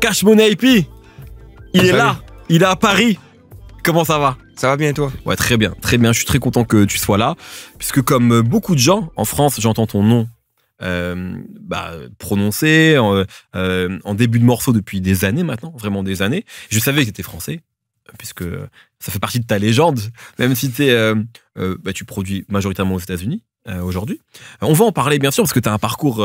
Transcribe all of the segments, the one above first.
Cash Money Il est ah, là, il est à Paris. Comment ça va Ça va bien et toi Ouais, très bien, très bien. Je suis très content que tu sois là, puisque comme beaucoup de gens en France, j'entends ton nom euh, bah, prononcé euh, en, début de morceau depuis des années maintenant, vraiment des années. Je savais que tu étais français, puisque ça fait partie de ta légende, même si euh, bah, tu produis majoritairement aux États-Unis aujourd'hui. On va en parler bien sûr, parce que tu as un parcours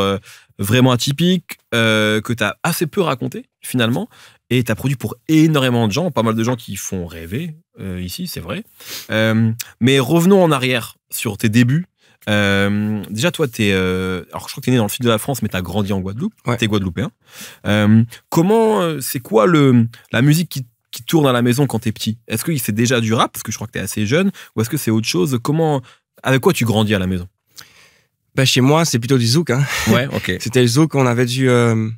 vraiment atypique, que tu as assez peu raconté finalement, et tu as produit pour énormément de gens, pas mal de gens qui font rêver ici, c'est vrai. mais revenons en arrière sur tes débuts euh, déjà, toi, t'es, es euh, alors je crois que t'es né dans le sud de la France, mais t'as grandi en Guadeloupe. Tu T'es guadeloupéen. Euh, comment, c'est quoi le, la musique qui, tourne à la maison quand t'es petit Est-ce que c'est déjà du rap, parce que je crois que t'es assez jeune, ou est-ce que c'est autre chose Comment, avec quoi tu grandis à la maison bah, chez moi, c'est plutôt du zouk. Hein. Ouais, ok. C'était le zouk, on avait du, on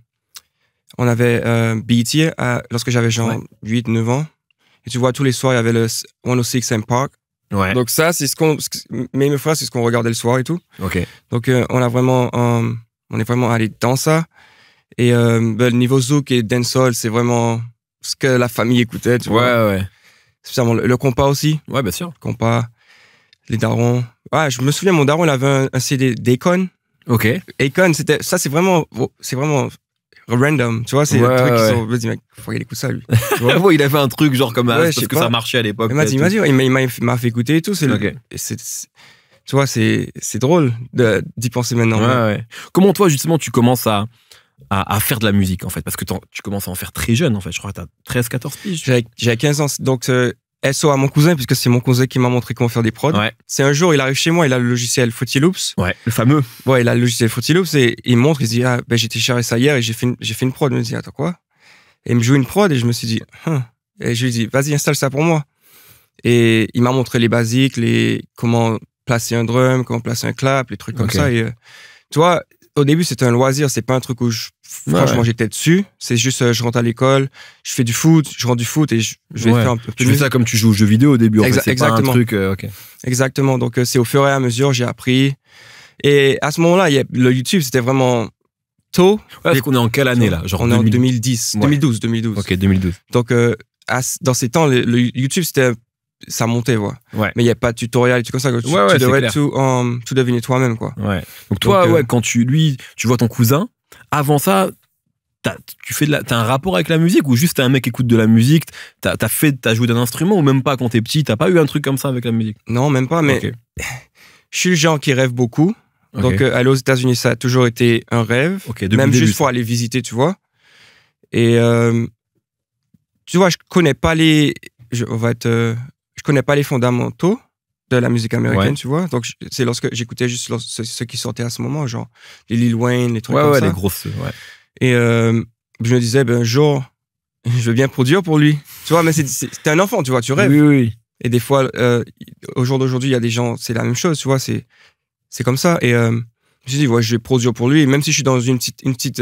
avait BET lorsque j'avais genre 8-9 ans. Et tu vois, tous les soirs, il y avait le 106 M Park. Donc ça, c'est ce qu'on, mais mes fois c'est ce qu'on regardait le soir et tout. Ok. Donc euh, on a vraiment, on est vraiment allé dans ça. Et euh, ben, le niveau zouk et dancehall, c'est vraiment ce que la famille écoutait. ouais, ouais. le, compas aussi. Ouais, bien sûr. Compas, les darons. Ah, je me souviens, mon daron, il avait un, CD d'Acon. Ok. Akon, c'était, ça, c'est vraiment, c'est vraiment random, tu vois, c'est un truc qui sont, vas faut qu'il écoute ça lui. il a fait un truc genre comme ouais, parce que ça marchait à l'époque. Il m'a dit, il m'a fait écouter et tout, c'est tu vois, c'est c'est drôle d'y penser maintenant. Comment toi justement tu commences à, à, faire de la musique en fait parce que tu commences à en faire très jeune en fait, je crois que tu as 13 14 piges. J'avais 15 ans donc euh, SO à mon cousin, puisque c'est mon cousin qui m'a montré comment faire des prods. C'est un jour, il arrive chez moi, il a le logiciel Footy Loops. Ouais, le fameux. Ouais, il a le logiciel Footy Loops et il montre, il se dit, ah, ben, j'ai téléchargé ça hier et j'ai fait une, j'ai fait une prod. Il me dit, attends, quoi? Et il me joue une prod et je me suis dit, hein. Et je lui dis, vas-y, installe ça pour moi. Et il m'a montré les basiques, les, comment placer un drum, comment placer un clap, les trucs comme ça. Et, euh, tu vois, au début, c'était un loisir. C'est pas un truc où je, franchement, j'étais dessus. C'est juste, euh, je rentre à l'école, je fais du foot, je rentre du foot et je, vais faire un peu plus. Tu fais ça comme tu joues aux jeux vidéo au début. En exactement. un truc, euh, Exactement. Donc, euh, c'est au fur et à mesure, j'ai appris. Et à ce moment-là, le YouTube, c'était vraiment tôt. parce qu'on est en quelle année là Genre On est en 2010, 2012, 2012. Ok, 2012. Donc, dans ces temps, le YouTube, c'était ça montait, quoi. Mais il n'y a pas de tutoriel et comme ça. Tu, tu devrais tout, deviner toi-même, quoi. Ouais. Donc, toi, euh, ouais, quand tu, lui, tu vois ton cousin, avant ça, tu fais de la, as un rapport avec la musique ou juste es un mec qui écoute de la musique, Tu as fait, t'as joué d'un instrument ou même pas quand t'es petit, t'as pas eu un truc comme ça avec la musique Non, même pas, mais je suis le genre qui rêve beaucoup. Donc, euh, aller aux États-Unis, ça a toujours été un rêve. même juste pour aller visiter, tu vois. Et euh, tu vois, je connais pas les. on va être je connais pas les fondamentaux de la musique américaine, tu vois. Donc, c'est lorsque j'écoutais juste ceux ce, qui sortait à ce moment, genre les Lil Wayne, les trucs ouais, comme ouais, les grosses, euh, Et euh, je me disais, ben, jour, je veux bien produire pour lui. Tu vois, mais c'est un enfant, tu vois, tu rêves. Oui, oui. Et des fois, euh, au jour d'aujourd'hui, il y a des gens, c'est la même chose, tu vois, c'est comme ça. Et je me suis dit, ouais, je vais produire pour lui. même si je suis dans une petite, une petite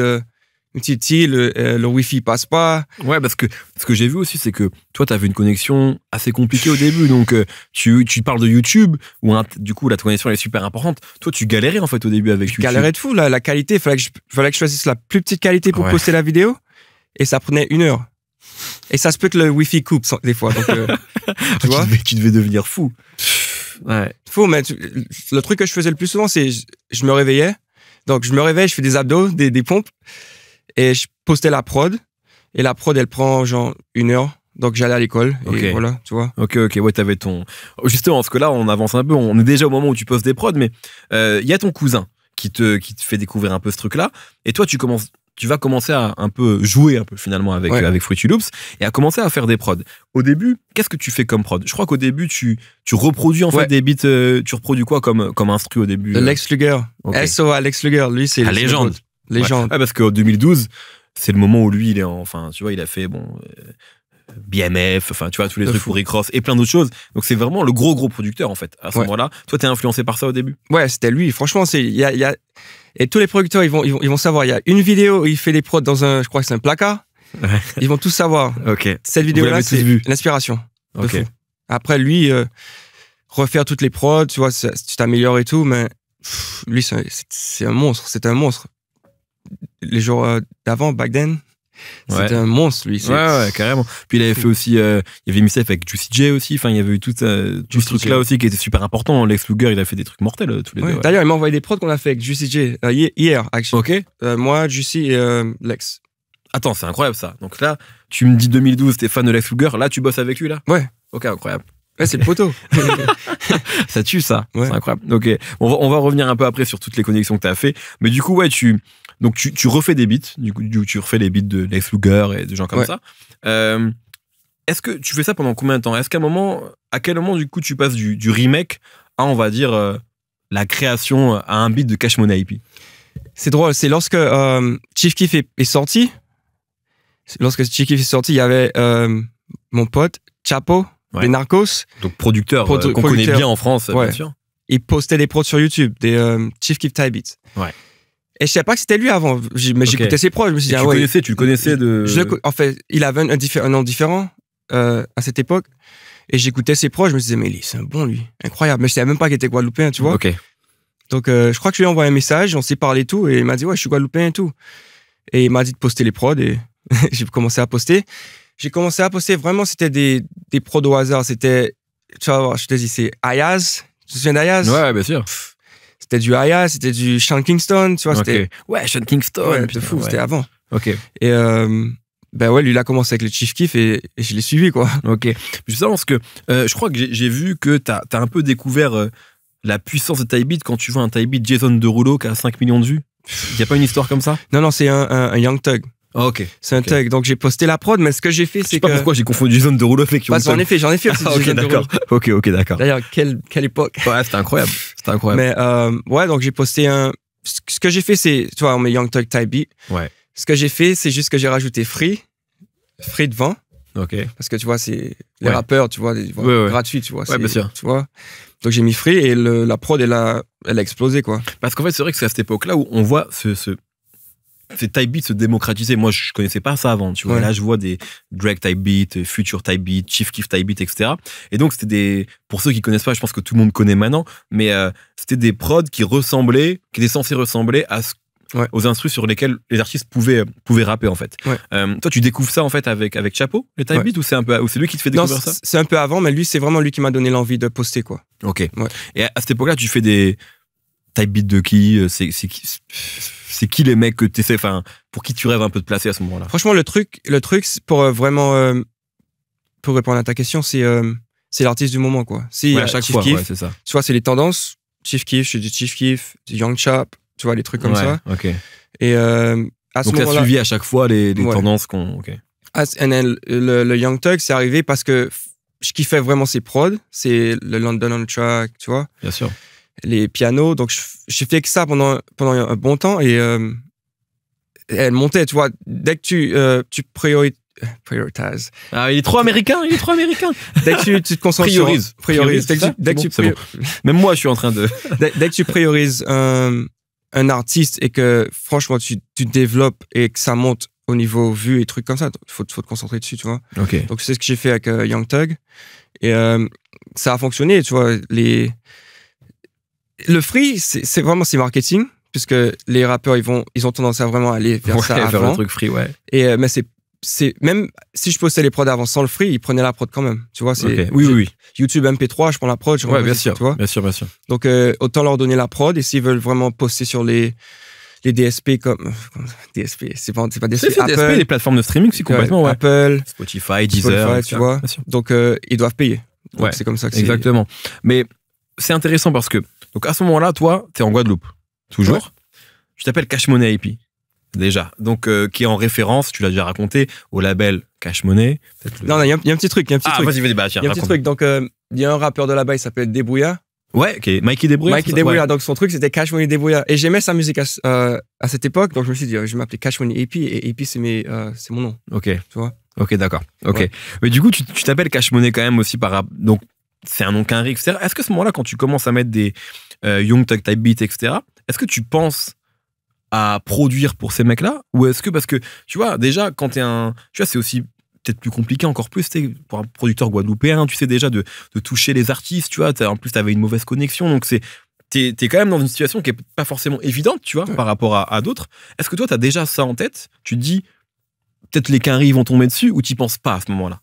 Titi, le, euh, le Wi-Fi passe pas. Ouais, parce que ce que j'ai vu aussi, c'est que toi, tu avais une connexion assez compliquée au début. Donc, euh, tu, tu parles de YouTube, où du coup, la connexion elle est super importante. Toi, tu galérais en fait au début avec je YouTube. Galérais de fou, la, qualité. Fallait que, fallait que je choisisse la plus petite qualité pour poster la vidéo. Et ça prenait une heure. Et ça se peut que le Wi-Fi coupe des fois. Donc, euh, tu, vois? Tu, devais, devenir fou. Ouais. Fou, mais le truc que je faisais le plus souvent, c'est je, je me réveillais. Donc, je me réveille, je fais des abdos, des, des pompes. Et je postais la prod. Et la prod, elle prend genre une heure. Donc j'allais à l'école et voilà, tu vois. Ok, ok, ouais, avais ton. Justement, parce que là, on avance un peu, on est déjà au moment où tu postes des prods, mais il euh, y a ton cousin qui te, qui te fait découvrir un peu ce truc-là. Et toi, tu commences. Tu vas commencer à un peu jouer un peu finalement avec, avec Fruity Loops et à commencer à faire des prods. Au début, qu'est-ce que tu fais comme prod Je crois qu'au début, tu, tu reproduis en fait des beats. Euh, tu reproduis quoi comme, comme instru au début euh Lex Luger. Alex Luger, lui, c'est. La légende. Les gens. Ah, parce qu'en 2012, c'est le moment où lui, il est enfin, tu vois, il a fait, bon, euh, BMF, enfin, tu vois, tous les trucs pour et plein d'autres choses. Donc, c'est vraiment le gros, gros producteur, en fait, à ce moment-là. Toi, t'es influencé par ça au début Ouais, c'était lui. Franchement, c'est, il y a, et tous les producteurs, ils vont, ils vont, savoir. Il y a une vidéo où il fait des prods dans un, je crois que c'est un placard. ils vont tous savoir. Ok. Cette vidéo-là, c'est l'inspiration. Après, lui, euh, refaire toutes les prods, tu vois, tu t'améliores et tout, mais lui, c'est un monstre, c'est un monstre les jours euh, d'avant, back then. C'était un monstre, lui. Ouais, ouais, carrément. Puis il avait fait aussi, euh, il y avait mis avec Juicy J aussi. Enfin, il y avait eu tout, tout ce truc-là aussi qui était super important. Lex Luger, il a fait des trucs mortels euh, tous les deux. D'ailleurs, il m'a envoyé des prods qu'on a fait avec Juicy J hier, actually. Ok. moi, Juicy et Lex. Attends, c'est incroyable ça. Donc là, tu me dis 2012, t'es fan de Lex Luger. Là, tu bosses avec lui, là Ouais. Ok, incroyable. Ouais, c'est le poteau. ça tue ça. C'est incroyable. Ok. On va, on va revenir un peu après sur toutes les connexions que t'as as fait. Mais du coup, ouais, tu, donc tu, refais des beats, du coup tu refais les beats de Les Luger et de gens comme ça. Euh, est-ce que tu fais ça pendant combien de temps Est-ce qu'à un moment, à quel moment du coup tu passes du, remake à on va dire euh, la création à un beat de Cash Money IP C'est drôle, c'est lorsque euh, Chief Keef est, sorti. Lorsque Chief Keef est sorti, il y avait mon pote Chapo ouais. des Narcos, donc producteur qu'on connaît bien en France, Il postait des prods sur YouTube, des Chief Keef Type Beats. Ouais. Et je savais pas que c'était lui avant. Mais j'écoutais ses proches. Je me tu ah connaissais, tu le connaissais de. en fait, il avait un, nom différent euh, à cette époque. Et j'écoutais ses proches. Je me disais, mais c'est un bon lui, incroyable. Mais je savais même pas qu'il était guadeloupéen, tu vois. Donc euh, je crois que je lui ai envoyé un message, on s'est parlé tout, et il m'a dit ouais, je suis guadeloupéen et tout. Et il m'a dit de poster les prods et j'ai commencé à poster. J'ai commencé à poster vraiment, c'était des, des prods au hasard. C'était, tu vas voir, je te dis, c'est Ayaz. Tu te souviens d'Ayaz Ouais, bien sûr c'était du Aya, c'était du Sean Kingston, tu vois. C'était, ouais, Sean Kingston, fou, c'était avant. Ok. Et ben ouais, lui, il a commencé avec le Chief Kiff et, je l'ai suivi, quoi. Ok. Justement, parce que euh, je crois que j'ai, vu que t'as as un peu découvert euh, la puissance de Tybeat quand tu vois un Tybeat Jason de Rouleau qui a 5 millions de vues. Il n'y a pas une histoire comme ça Non, non, c'est un, un Young Thug. Ah, ok. C'est un thug. Donc j'ai posté la prod, mais ce que j'ai fait, c'est que. Je sais pas pourquoi j'ai confondu zone de rouleau avec J'en ai fait, j'en ai fait aussi. Ah, ok, d'accord. Ok, ok, d'accord. D'ailleurs, quelle, quelle époque. Ouais, c'était incroyable. C'était incroyable. Mais euh, ouais, donc j'ai posté un. Ce que j'ai fait, c'est. Tu vois, on met Young Thug Type B Ouais. Ce que j'ai fait, c'est juste que j'ai rajouté Free. Free devant. Ok. Parce que tu vois, c'est. Les rappeurs, tu vois, gratuit tu vois. Ouais, bien sûr. Tu vois. Donc j'ai mis Free et la prod, elle a, elle a explosé, quoi. Parce qu'en fait, c'est vrai que c'est à cette époque-là où on voit ce, ce c'est type beat se démocratiser. Moi, je connaissais pas ça avant, tu vois. Là, je vois des drag type beat, euh, Future type beat, Chief Keef type beat, etc. Et donc, c'était des, pour ceux qui connaissent pas, je pense que tout le monde connaît maintenant, mais euh, c'était des prods qui ressemblaient, qui étaient censés ressembler à aux instrus sur lesquels les artistes pouvaient euh, pouvaient rapper en fait. toi, tu découvres ça en fait avec avec Chapeau, le type beat, ou c'est un peu c'est lui qui te fait découvrir ça C'est un peu avant, mais lui, c'est vraiment lui qui m'a donné l'envie de poster quoi. Ok. Et à cette époque-là, tu fais des type beat de euh, qui C'est qui, les mecs que tu sais Enfin, pour qui tu rêves un peu de placer à ce moment-là Franchement, le truc, le truc pour euh, vraiment euh, pour répondre à ta question, c'est c'est l'artiste du moment quoi. Si à chaque c'est les tendances. Chief Kiff, je dis Chief Kiff, Young Chap, tu vois les trucs comme ça. Ok. Et à ce donc suivi à chaque fois les, tendances qu'on. Ok. Ah, le, le, Young Tug, c'est arrivé parce que je kiffais vraiment ses prods, c'est le London on Track, tu vois. Bien sûr les pianos. Donc, j'ai fait que ça pendant, pendant un bon temps et euh, elle montait, tu vois. Dès que tu, euh, tu Ah, il est trop américain, il est trop américain. dès que tu, te concentres priorise. sur. Priorise. Dès que tu, Même moi, je suis en train de. dès, que tu priorises un, artiste et que, franchement, tu, tu développes et que ça monte au niveau vue et trucs comme ça. Il faut, faut, te concentrer dessus, tu vois. Donc, c'est ce que j'ai fait avec euh, Young Thug. Et ça a fonctionné, tu vois. Les, le free, c'est vraiment c'est marketing puisque les rappeurs ils vont ils ont tendance à vraiment aller vers ça vers le truc free ouais et euh, mais c'est c'est même si je postais les prods avant sans le free ils prenaient la prod quand même tu vois c'est oui oui YouTube MP3 je prends la prod je ouais, bien sûr bien sûr bien sûr donc euh, autant leur donner la prod et s'ils veulent vraiment poster sur les les DSP comme, DSP c'est pas c'est pas DSP, les plateformes de streaming c'est complètement ouais. Apple Spotify Deezer tu vois donc euh, ils doivent payer ouais, c'est comme ça que exactement mais c'est intéressant parce que donc à ce moment-là, toi, tu es en Guadeloupe, toujours. Tu Je t'appelle Cash Money déjà. Donc euh, qui est en référence, tu l'as déjà raconté, au label Cash Money. Non, il y, a un petit truc, il y a un petit ah, vas-y, vas-y, bah, Il y a un petit truc, donc euh, il y a un rappeur de là-bas, il s'appelle Débrouillard. Ouais, ok. Mikey Débrouillard. Mikey Débrouillard. Donc son truc, c'était Cash Money Débrouillard. Et j'aimais sa musique euh, à, cette époque, donc je me suis dit, je vais m'appeler Cash Money AP, et AP, c'est mon nom. Ok. Tu vois Ok, d'accord. Ok. Mais du coup, tu t'appelles Cash Money quand même aussi par. Donc, c'est un nom qu'un etc. Est-ce que ce moment-là, quand tu commences à mettre des euh, Young Tug Type Beat, etc., est-ce que tu penses à produire pour ces mecs-là Ou est-ce que, parce que, tu vois, déjà, quand t'es un. Tu vois, c'est aussi peut-être plus compliqué encore plus, pour un producteur guadeloupéen, tu sais déjà de, toucher les artistes, tu vois. En plus, t'avais une mauvaise connexion, donc c'est. T'es es quand même dans une situation qui est pas forcément évidente, tu vois, par rapport à, d'autres. Est-ce que toi, t'as déjà ça en tête Tu te dis, peut-être les quinries vont tomber dessus, ou t'y penses pas à ce moment-là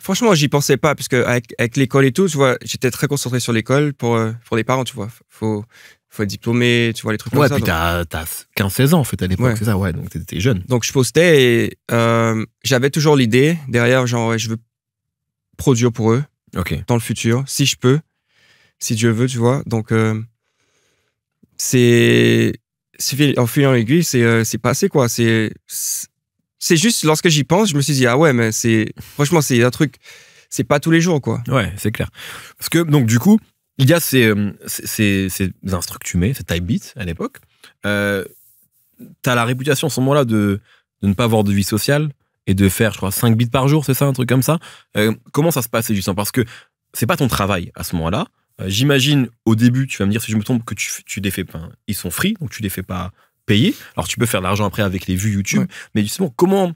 Franchement, j'y pensais pas, parce que avec, l'école et tout, tu vois, j'étais très concentré sur l'école pour, euh, pour les parents, tu vois. Faut, faut être diplômé, tu vois, les trucs comme ça. Ouais, puis t'as 15-16 ans, en fait, à l'époque, c'est ça, ouais, donc t'étais jeune. Donc je postais et euh, j'avais toujours l'idée, derrière, genre, je veux produire pour eux, okay. dans le futur, si je peux, si Dieu veut, tu vois. Donc, euh, c'est. En filant en aiguille, euh, c'est passé, quoi. C'est c'est juste lorsque j'y pense, je me suis dit ah ouais, mais c'est franchement c'est un truc, c'est pas tous les jours quoi. Ouais, c'est clair. Parce que donc du coup, il y a ces euh, ces, tu instructumés, ces type beats à l'époque. Euh, t'as la réputation à ce moment-là de ne pas avoir de vie sociale et de faire, je crois, 5 beats par jour, c'est ça, un truc comme ça. Euh, comment ça se passe, justement Parce que c'est pas ton travail à ce moment-là. J'imagine au début, tu vas me dire si je me trompe, que tu, tu les fais pas. Ils sont free, donc tu les fais pas alors tu peux faire de l'argent après avec les vues YouTube, mais justement comment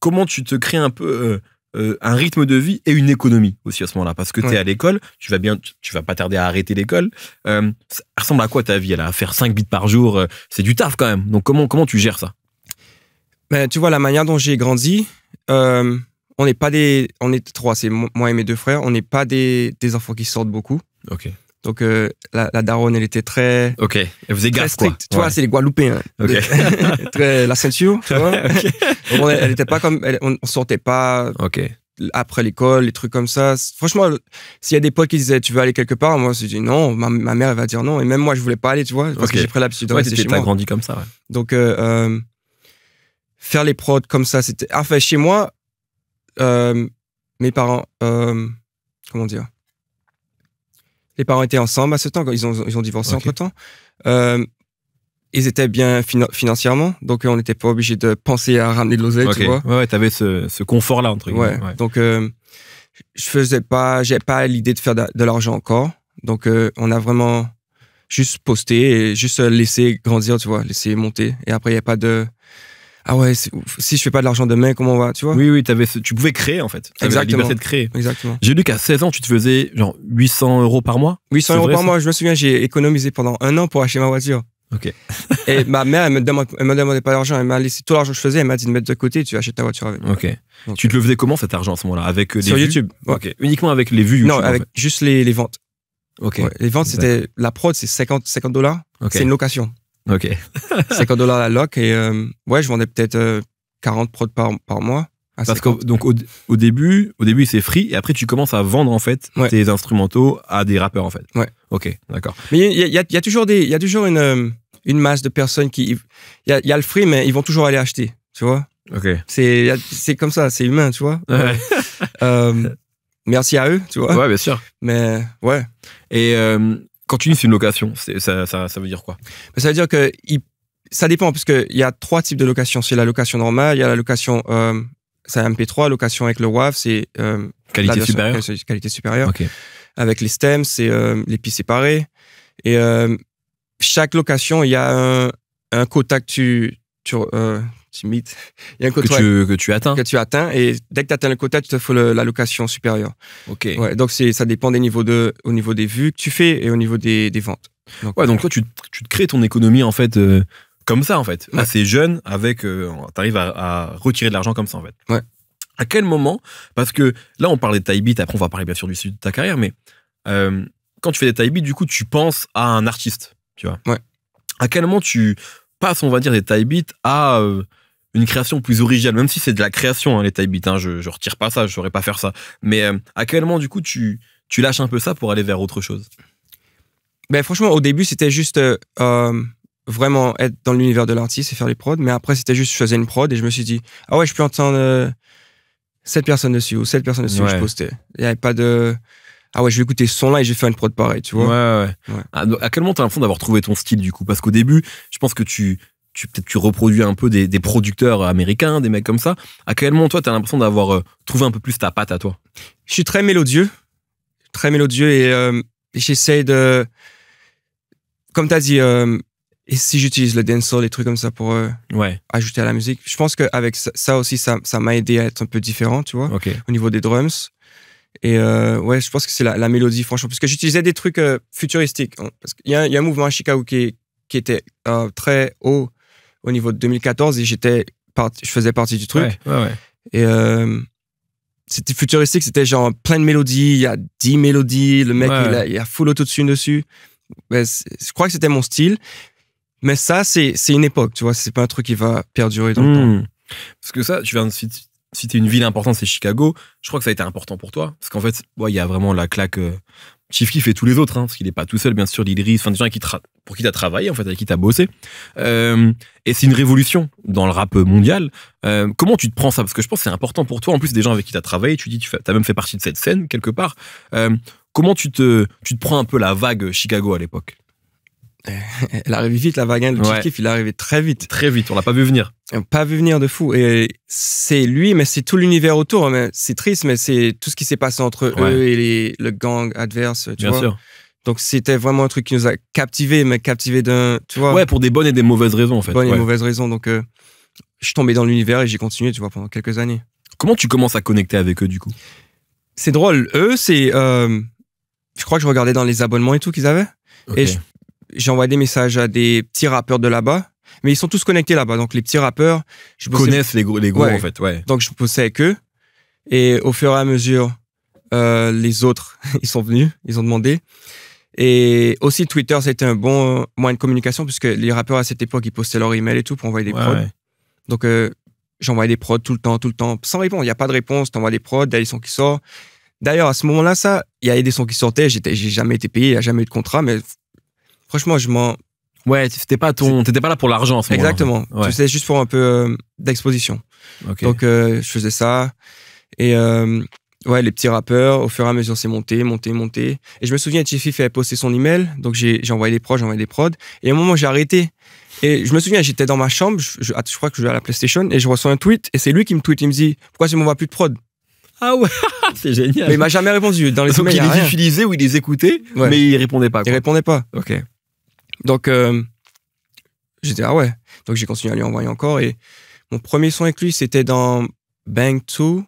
comment tu te crées un peu euh, euh, un rythme de vie et une économie aussi à ce moment-là parce que tu es à l'école, tu vas bien tu vas pas tarder à arrêter l'école. Euh, ça ressemble à quoi ta vie là, à faire 5 bits par jour, c'est du taf quand même. Donc comment comment tu gères ça ben, tu vois la manière dont j'ai grandi on n'est pas des on est trois, c'est moi et mes deux frères, on n'est pas des, des enfants qui sortent beaucoup. OK. Donc euh, la, la, daronne, elle était très. Ok. Elle faisait gaffe quoi. Tu vois, c'est les Guadeloupéens. Hein. très la ceinture. Tu vois. on, elle était pas comme, on sortait pas. Ok. Après l'école, les trucs comme ça. Franchement, s'il y a des potes qui disaient tu veux aller quelque part, moi je dis non. Ma, mère elle va dire non. Et même moi je voulais pas aller, tu vois, parce que j'ai pris l'habitude de ouais, rester chez grandi comme ça. Ouais. Donc euh, euh, faire les prods comme ça, c'était. Enfin chez moi, mes parents, comment dire les parents étaient ensemble à ce temps, ils ont, ils ont divorcé entre temps. Euh, ils étaient bien financièrement, donc euh, on n'était pas obligé de penser à ramener de l'oseille, tu vois. Ouais, t'avais ce, confort-là, entre guillemets. Ouais, donc euh, je faisais pas, j'avais pas l'idée de faire de, l'argent encore. Donc on a vraiment juste posté et juste laissé grandir, tu vois, laisser monter. Et après, il n'y a pas de, ah ouais, si je fais pas de l'argent demain, comment on va, tu vois Oui, oui, avais, tu pouvais créer en fait. Exactement. La liberté de créer. Exactement. J'ai lu qu'à 16 ans, tu te faisais genre 800 euros par mois. 800 euros par mois, je me souviens, j'ai économisé pendant un an pour acheter ma voiture. Ok. et ma mère, elle me, me demandait pas d'argent, elle m'a laissé tout l'argent que je faisais, elle m'a dit de mettre de côté, tu achètes ta voiture avec. Ok. tu te le euh, faisais comment cet argent à ce moment-là Avec euh, Sur YouTube. Ok. Uniquement avec les vues YouTube, Non, avec juste les, les, ventes. Ok. les ventes, c'était. La prod, c'est 50, 50 dollars. C'est une location. Ok. 50 dollars la loc et euh, ouais, je vendais peut-être 40 euh, prods par, mois. que donc au, début, au début c'est free et après tu commences à vendre en fait tes instrumentaux à des rappeurs en fait. Ouais. Ok, d'accord. Mais il y, a toujours des, il y toujours une, euh, une masse de personnes qui, il y a, le free mais ils vont toujours aller acheter, tu vois. Ok. C'est comme ça, c'est humain, tu vois. merci à eux, tu vois. Ouais, bien sûr. Mais ouais. Et quand tu dis c'est une location, ça, ça, veut dire quoi Ça veut dire que ça dépend, parce qu'il y a trois types de location. C'est la location normale, il y a la location euh, c'est MP3, location avec le WAV, c'est euh, qualité, supérieure. Avec les stems, c'est euh, les pistes séparés Et euh, chaque location, il y a un, un quota tu, il y a un que, tu, que tu atteins. Que tu atteins. Et dès que tu atteins le quota, tu te fais l'allocation supérieure. OK. Ouais, donc, ça dépend des niveaux de, au niveau des vues que tu fais et au niveau des, des ventes. Donc, ouais, donc euh, toi, tu, tu, te crées ton économie, en fait, euh, comme ça, en fait. Assez jeune, avec. Euh, tu arrives à, retirer de l'argent comme ça, en fait. Ouais. À quel moment Parce que là, on des taille Taibit, après, on va parler bien sûr du sud de ta carrière, mais quand tu fais des bits du coup, tu penses à un artiste, tu vois. Ouais. À quel moment tu passes, on va dire, des Taibit à une création plus originale, même si c'est de la création, hein, les type beats, hein, je, je retire pas ça, je saurais pas faire ça. Mais euh, actuellement, à quel moment, du coup, tu, lâches un peu ça pour aller vers autre chose ben, Franchement, au début, c'était juste euh, euh, vraiment être dans l'univers de l'artiste et faire les prods. Mais après, c'était juste, je une prod et je me suis dit, ah ouais, je peux entendre cette personne dessus ou cette personne dessus que je postais. Il n'y avait pas de ah ouais, je vais écouter son-là et je vais faire une prod pareil, tu vois. Ouais, ouais. À, quel moment t'as l'impression d'avoir trouvé ton style, du coup Parce qu'au début, je pense que tu, tu peut-être tu reproduis un peu des, producteurs américains, des mecs comme ça. À quel moment toi tu as l'impression d'avoir euh, trouvé un peu plus ta patte à toi Je suis très mélodieux, très mélodieux et j'essaye euh, j'essaie de comme tu as dit euh, et si j'utilise le dancehall les trucs comme ça pour ouais. ajouter à la musique. Je pense qu'avec ça, ça aussi ça m'a aidé à être un peu différent, tu vois, au niveau des drums. Et ouais, je pense que c'est la, mélodie, franchement, parce que j'utilisais des trucs futuristiques. Parce y, a un mouvement à Chicago qui, qui était très haut au niveau de 2014 et j'étais je faisais partie du truc. Et euh, c'était futuristique, c'était genre plein de mélodies, il y a 10 mélodies, le mec il, a, a full auto dessus dessus. je crois que c'était mon style. Mais ça, c'est une époque, tu vois, c'est pas un truc qui va perdurer dans le hmm. temps. Parce que ça, tu viens de citer une ville importante, c'est Chicago. Je crois que ça a été important pour toi. Parce qu'en fait, il y a vraiment la claque. Euh, Chief Keef et tous les autres, hein, parce qu'il n'est pas tout seul, bien sûr, Didris, enfin des gens pour qui tu as travaillé, en fait, avec qui tu as bossé. Euh, et c'est une révolution dans le rap mondial. Euh, comment tu te prends ça Parce que je pense que c'est important pour toi, en plus des gens avec qui tu as travaillé, tu dis, tu as même fait partie de cette scène quelque part. Euh, comment tu te, tu te prends un peu la vague Chicago à l'époque elle arrive vite la vague, hein, le ouais. kiff, il est arrivé très vite. Très vite, on l'a pas vu venir. Euh, pas vu venir de fou. Et c'est lui, mais c'est tout l'univers autour. Hein, mais c'est triste, mais c'est tout ce qui s'est passé entre eux et les, le gang adverse. Tu Bien vois? sûr. Donc c'était vraiment un truc qui nous a captivés, mais captivés d'un, tu vois. Ouais, pour des bonnes et des mauvaises raisons en fait. Bonnes et mauvaises raisons. Donc euh, je suis tombé dans l'univers et j'ai continué, tu vois, pendant quelques années. Comment tu commences à connecter avec eux du coup C'est drôle. Eux, c'est, euh, je crois que je regardais dans les abonnements et tout qu'ils avaient. Et je j'ai envoyé des messages à des petits rappeurs de là-bas, mais ils sont tous connectés là-bas. Donc les petits rappeurs, je connaissent les gros, les gros en fait. Ouais. Donc je bossais avec eux et au fur et à mesure, euh, les autres, ils sont venus, ils ont demandé. Et aussi Twitter, c'était un bon moyen de communication puisque les rappeurs à cette époque, ils postaient leur email et tout pour envoyer des prods. Donc euh, j'envoyais des prods tout le temps, tout le temps, sans répondre Il n'y a pas de réponse, t'envoies des prods, il y a des sons qui sortent. D'ailleurs, à ce moment-là, ça, il y avait des sons qui sortaient, j'étais, j'ai jamais été payé, il n'y a jamais eu de contrat, mais franchement, je m'en. Ouais, t'étais pas ton, t'étais pas là pour l'argent en fait. Exactement. Tu C'était juste pour un peu euh, d'exposition. Donc euh, je faisais ça et euh, ouais les petits rappeurs. Au fur et à mesure, c'est monté, monté, monté. Et je me souviens, Chiffy fait poster son email, donc j'ai envoyé des prods, j'ai envoyé des prods. Et à un moment, j'ai arrêté. Et je me souviens, j'étais dans ma chambre, je, je, crois que je jouais à la PlayStation, et je reçois un tweet, et c'est lui qui me tweet, il me dit Pourquoi tu m'envoies plus de prods ?» Ah ouais, c'est génial. Mais il m'a jamais répondu. Dans les il, les utilisait ou il les écoutait, mais il répondait pas. Quoi. Il répondait pas. Ok. Donc, euh, j'étais, ah ouais. Donc, j'ai continué à lui envoyer encore. Et mon premier son avec lui, c'était dans Bang 2.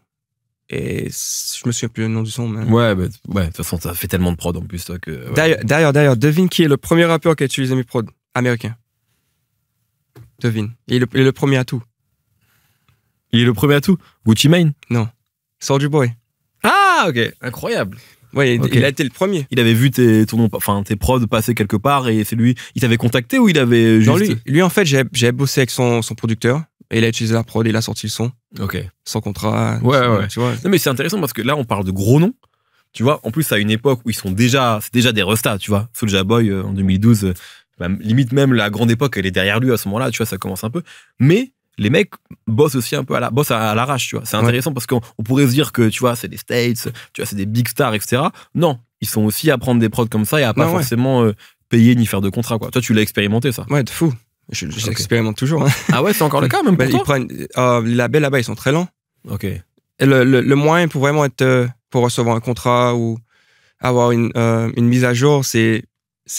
Et je me souviens plus le nom du son. Mais... Hein. Ouais, bah, ouais, de toute façon, ça fait tellement de prod en plus, toi, que. D'ailleurs, d'ailleurs, devine qui est le premier rappeur qui a utilisé mes prod américains. Devine. Il est, le, premier à tout. Il est le premier à tout Gucci Mane Non. Sort Boy. Ah, ok. Incroyable. Ouais, il a été le premier. Il avait vu tes, enfin, tes prods passer quelque part et c'est lui. Il t'avait contacté ou il avait juste. lui, en fait, j'avais bossé avec son, son producteur et il a utilisé la prod et il a sorti le son. Ok. Sans contrat. Ouais, ouais. Tu Non, mais c'est intéressant parce que là, on parle de gros noms. Tu vois, en plus, à une époque où ils sont déjà, c'est déjà des restas, tu vois. Soulja Boy euh, en 2012, euh, limite même la grande époque, elle est derrière lui à ce moment-là, tu vois, ça commence un peu. Mais les mecs bossent aussi un peu à la bossent à, l'arrache, tu vois. C'est intéressant parce qu'on pourrait se dire que tu vois, c'est des States, tu vois, c'est des big stars, etc. Non, ils sont aussi à prendre des prods comme ça et à pas forcément euh, payer ni faire de contrat, quoi. Toi, tu l'as expérimenté ça Ouais, de fou. J'expérimente toujours. Hein. Ah ouais, c'est encore le cas même. Pour bah, toi? Euh, les labels là-bas, ils sont très lents. Ok. Et le, le, moyen pour vraiment être euh, pour recevoir un contrat ou avoir une, mise à jour, c'est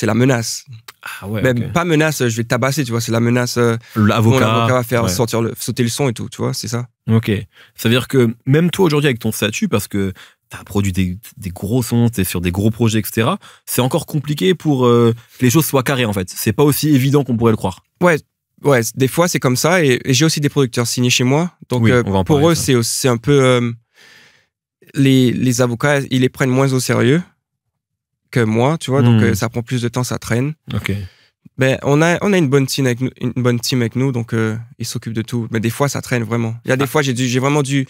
la menace. Ah pas menace, euh, je vais tabasser, tu vois, c'est la menace. Euh, L'avocat. va faire sortir le, sauter le son et tout, tu vois, c'est ça. Ok. Ça veut dire que même toi aujourd'hui avec ton statut, parce que t'as produit des, des gros sons, t'es sur des gros projets, etc. C'est encore compliqué pour euh, que les choses soient carrées en fait. C'est pas aussi évident qu'on pourrait le croire. Ouais, ouais. Des fois c'est comme ça et, j'ai aussi des producteurs signés chez moi, donc pour eux c'est un peu les, les avocats ils les prennent moins au sérieux que moi, tu vois. Donc, euh, hmm. ça prend plus de temps, ça traîne. Ok. Ben, on a, on a une bonne team avec nous, une bonne team avec nous donc euh, ils s'occupent de tout. Mais des fois, ça traîne vraiment. Il y a des ah. fois, j'ai j'ai vraiment dû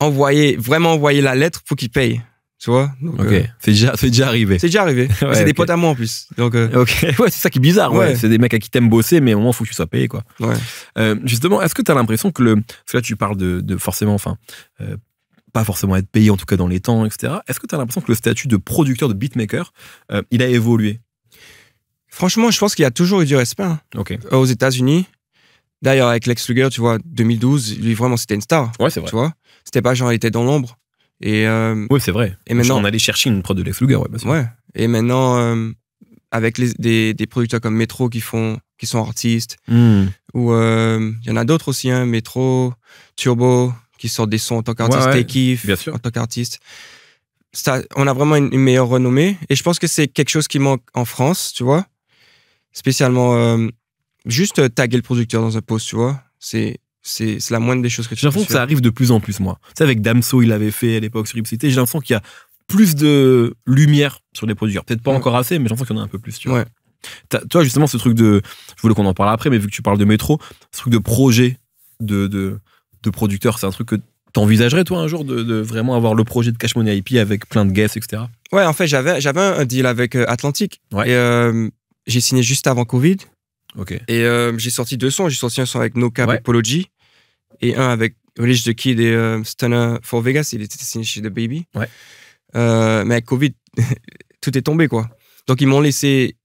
envoyer, vraiment envoyer la lettre pour qu'ils payent. Tu vois Ok. Euh, c'est déjà, c'est déjà arrivé. C'est déjà arrivé. c'est des potes à moi en plus. Donc. ok. ouais, c'est ça qui est bizarre. C'est des mecs à qui t'aimes bosser, mais au moment faut que tu sois payé quoi. justement, est-ce que tu as l'impression que le, parce que là tu parles de, de forcément, enfin, pas forcément être payé, en tout cas dans les temps, etc. Est-ce que tu as l'impression que le statut de producteur, de beatmaker, euh, il a évolué Franchement, je pense qu'il y a toujours eu du respect hein. euh, aux États-Unis. D'ailleurs, avec Lex Luger, tu vois, 2012, lui vraiment c'était une star. Ouais, c'est vrai. Tu vois, c'était pas genre il était dans l'ombre. Et euh, oui, c'est vrai. Et maintenant, on allait chercher une prod de Lex Luger, ouais. Et maintenant, avec des, producteurs comme Metro qui font, qui sont artistes, hmm. ou il y en a d'autres aussi, hein, Metro, Turbo, qui sortent des sons en tant qu'artiste, ouais, en tant qu'artiste. Ça, on a vraiment une, meilleure renommée. Et je pense que c'est quelque chose qui manque en France, tu vois. Spécialement, euh, juste euh, taguer le producteur dans un post, tu vois. C'est c'est la moindre des choses que tu J'ai l'impression que ça arrive de plus en plus, moi. Tu sais, avec Damso, il avait fait à l'époque sur Ipsité. J'ai l'impression qu'il y a plus de lumière sur les producteurs. Peut-être pas encore assez, mais j'ai l'impression qu'il y en a un peu plus, tu vois. Toi, justement, ce truc de. Je voulais qu'on en parle après, mais vu que tu parles de métro, ce truc de projet, de, de de producteur, c'est un truc que T'envisagerais, toi, un jour de, vraiment avoir le projet de Cash Money IP avec plein de guests, etc. Ouais, en fait, j'avais, j'avais un deal avec euh, Atlantique euh, j'ai signé juste avant Covid. Ok. Et euh, j'ai sorti deux sons. J'ai sorti un son avec No Cap et Apology. Et un avec Rich the Kid et Stunner for Vegas. Il était signé chez The Baby. Ouais. mais avec Covid, tout est tombé, quoi. Donc, ils m'ont laissé,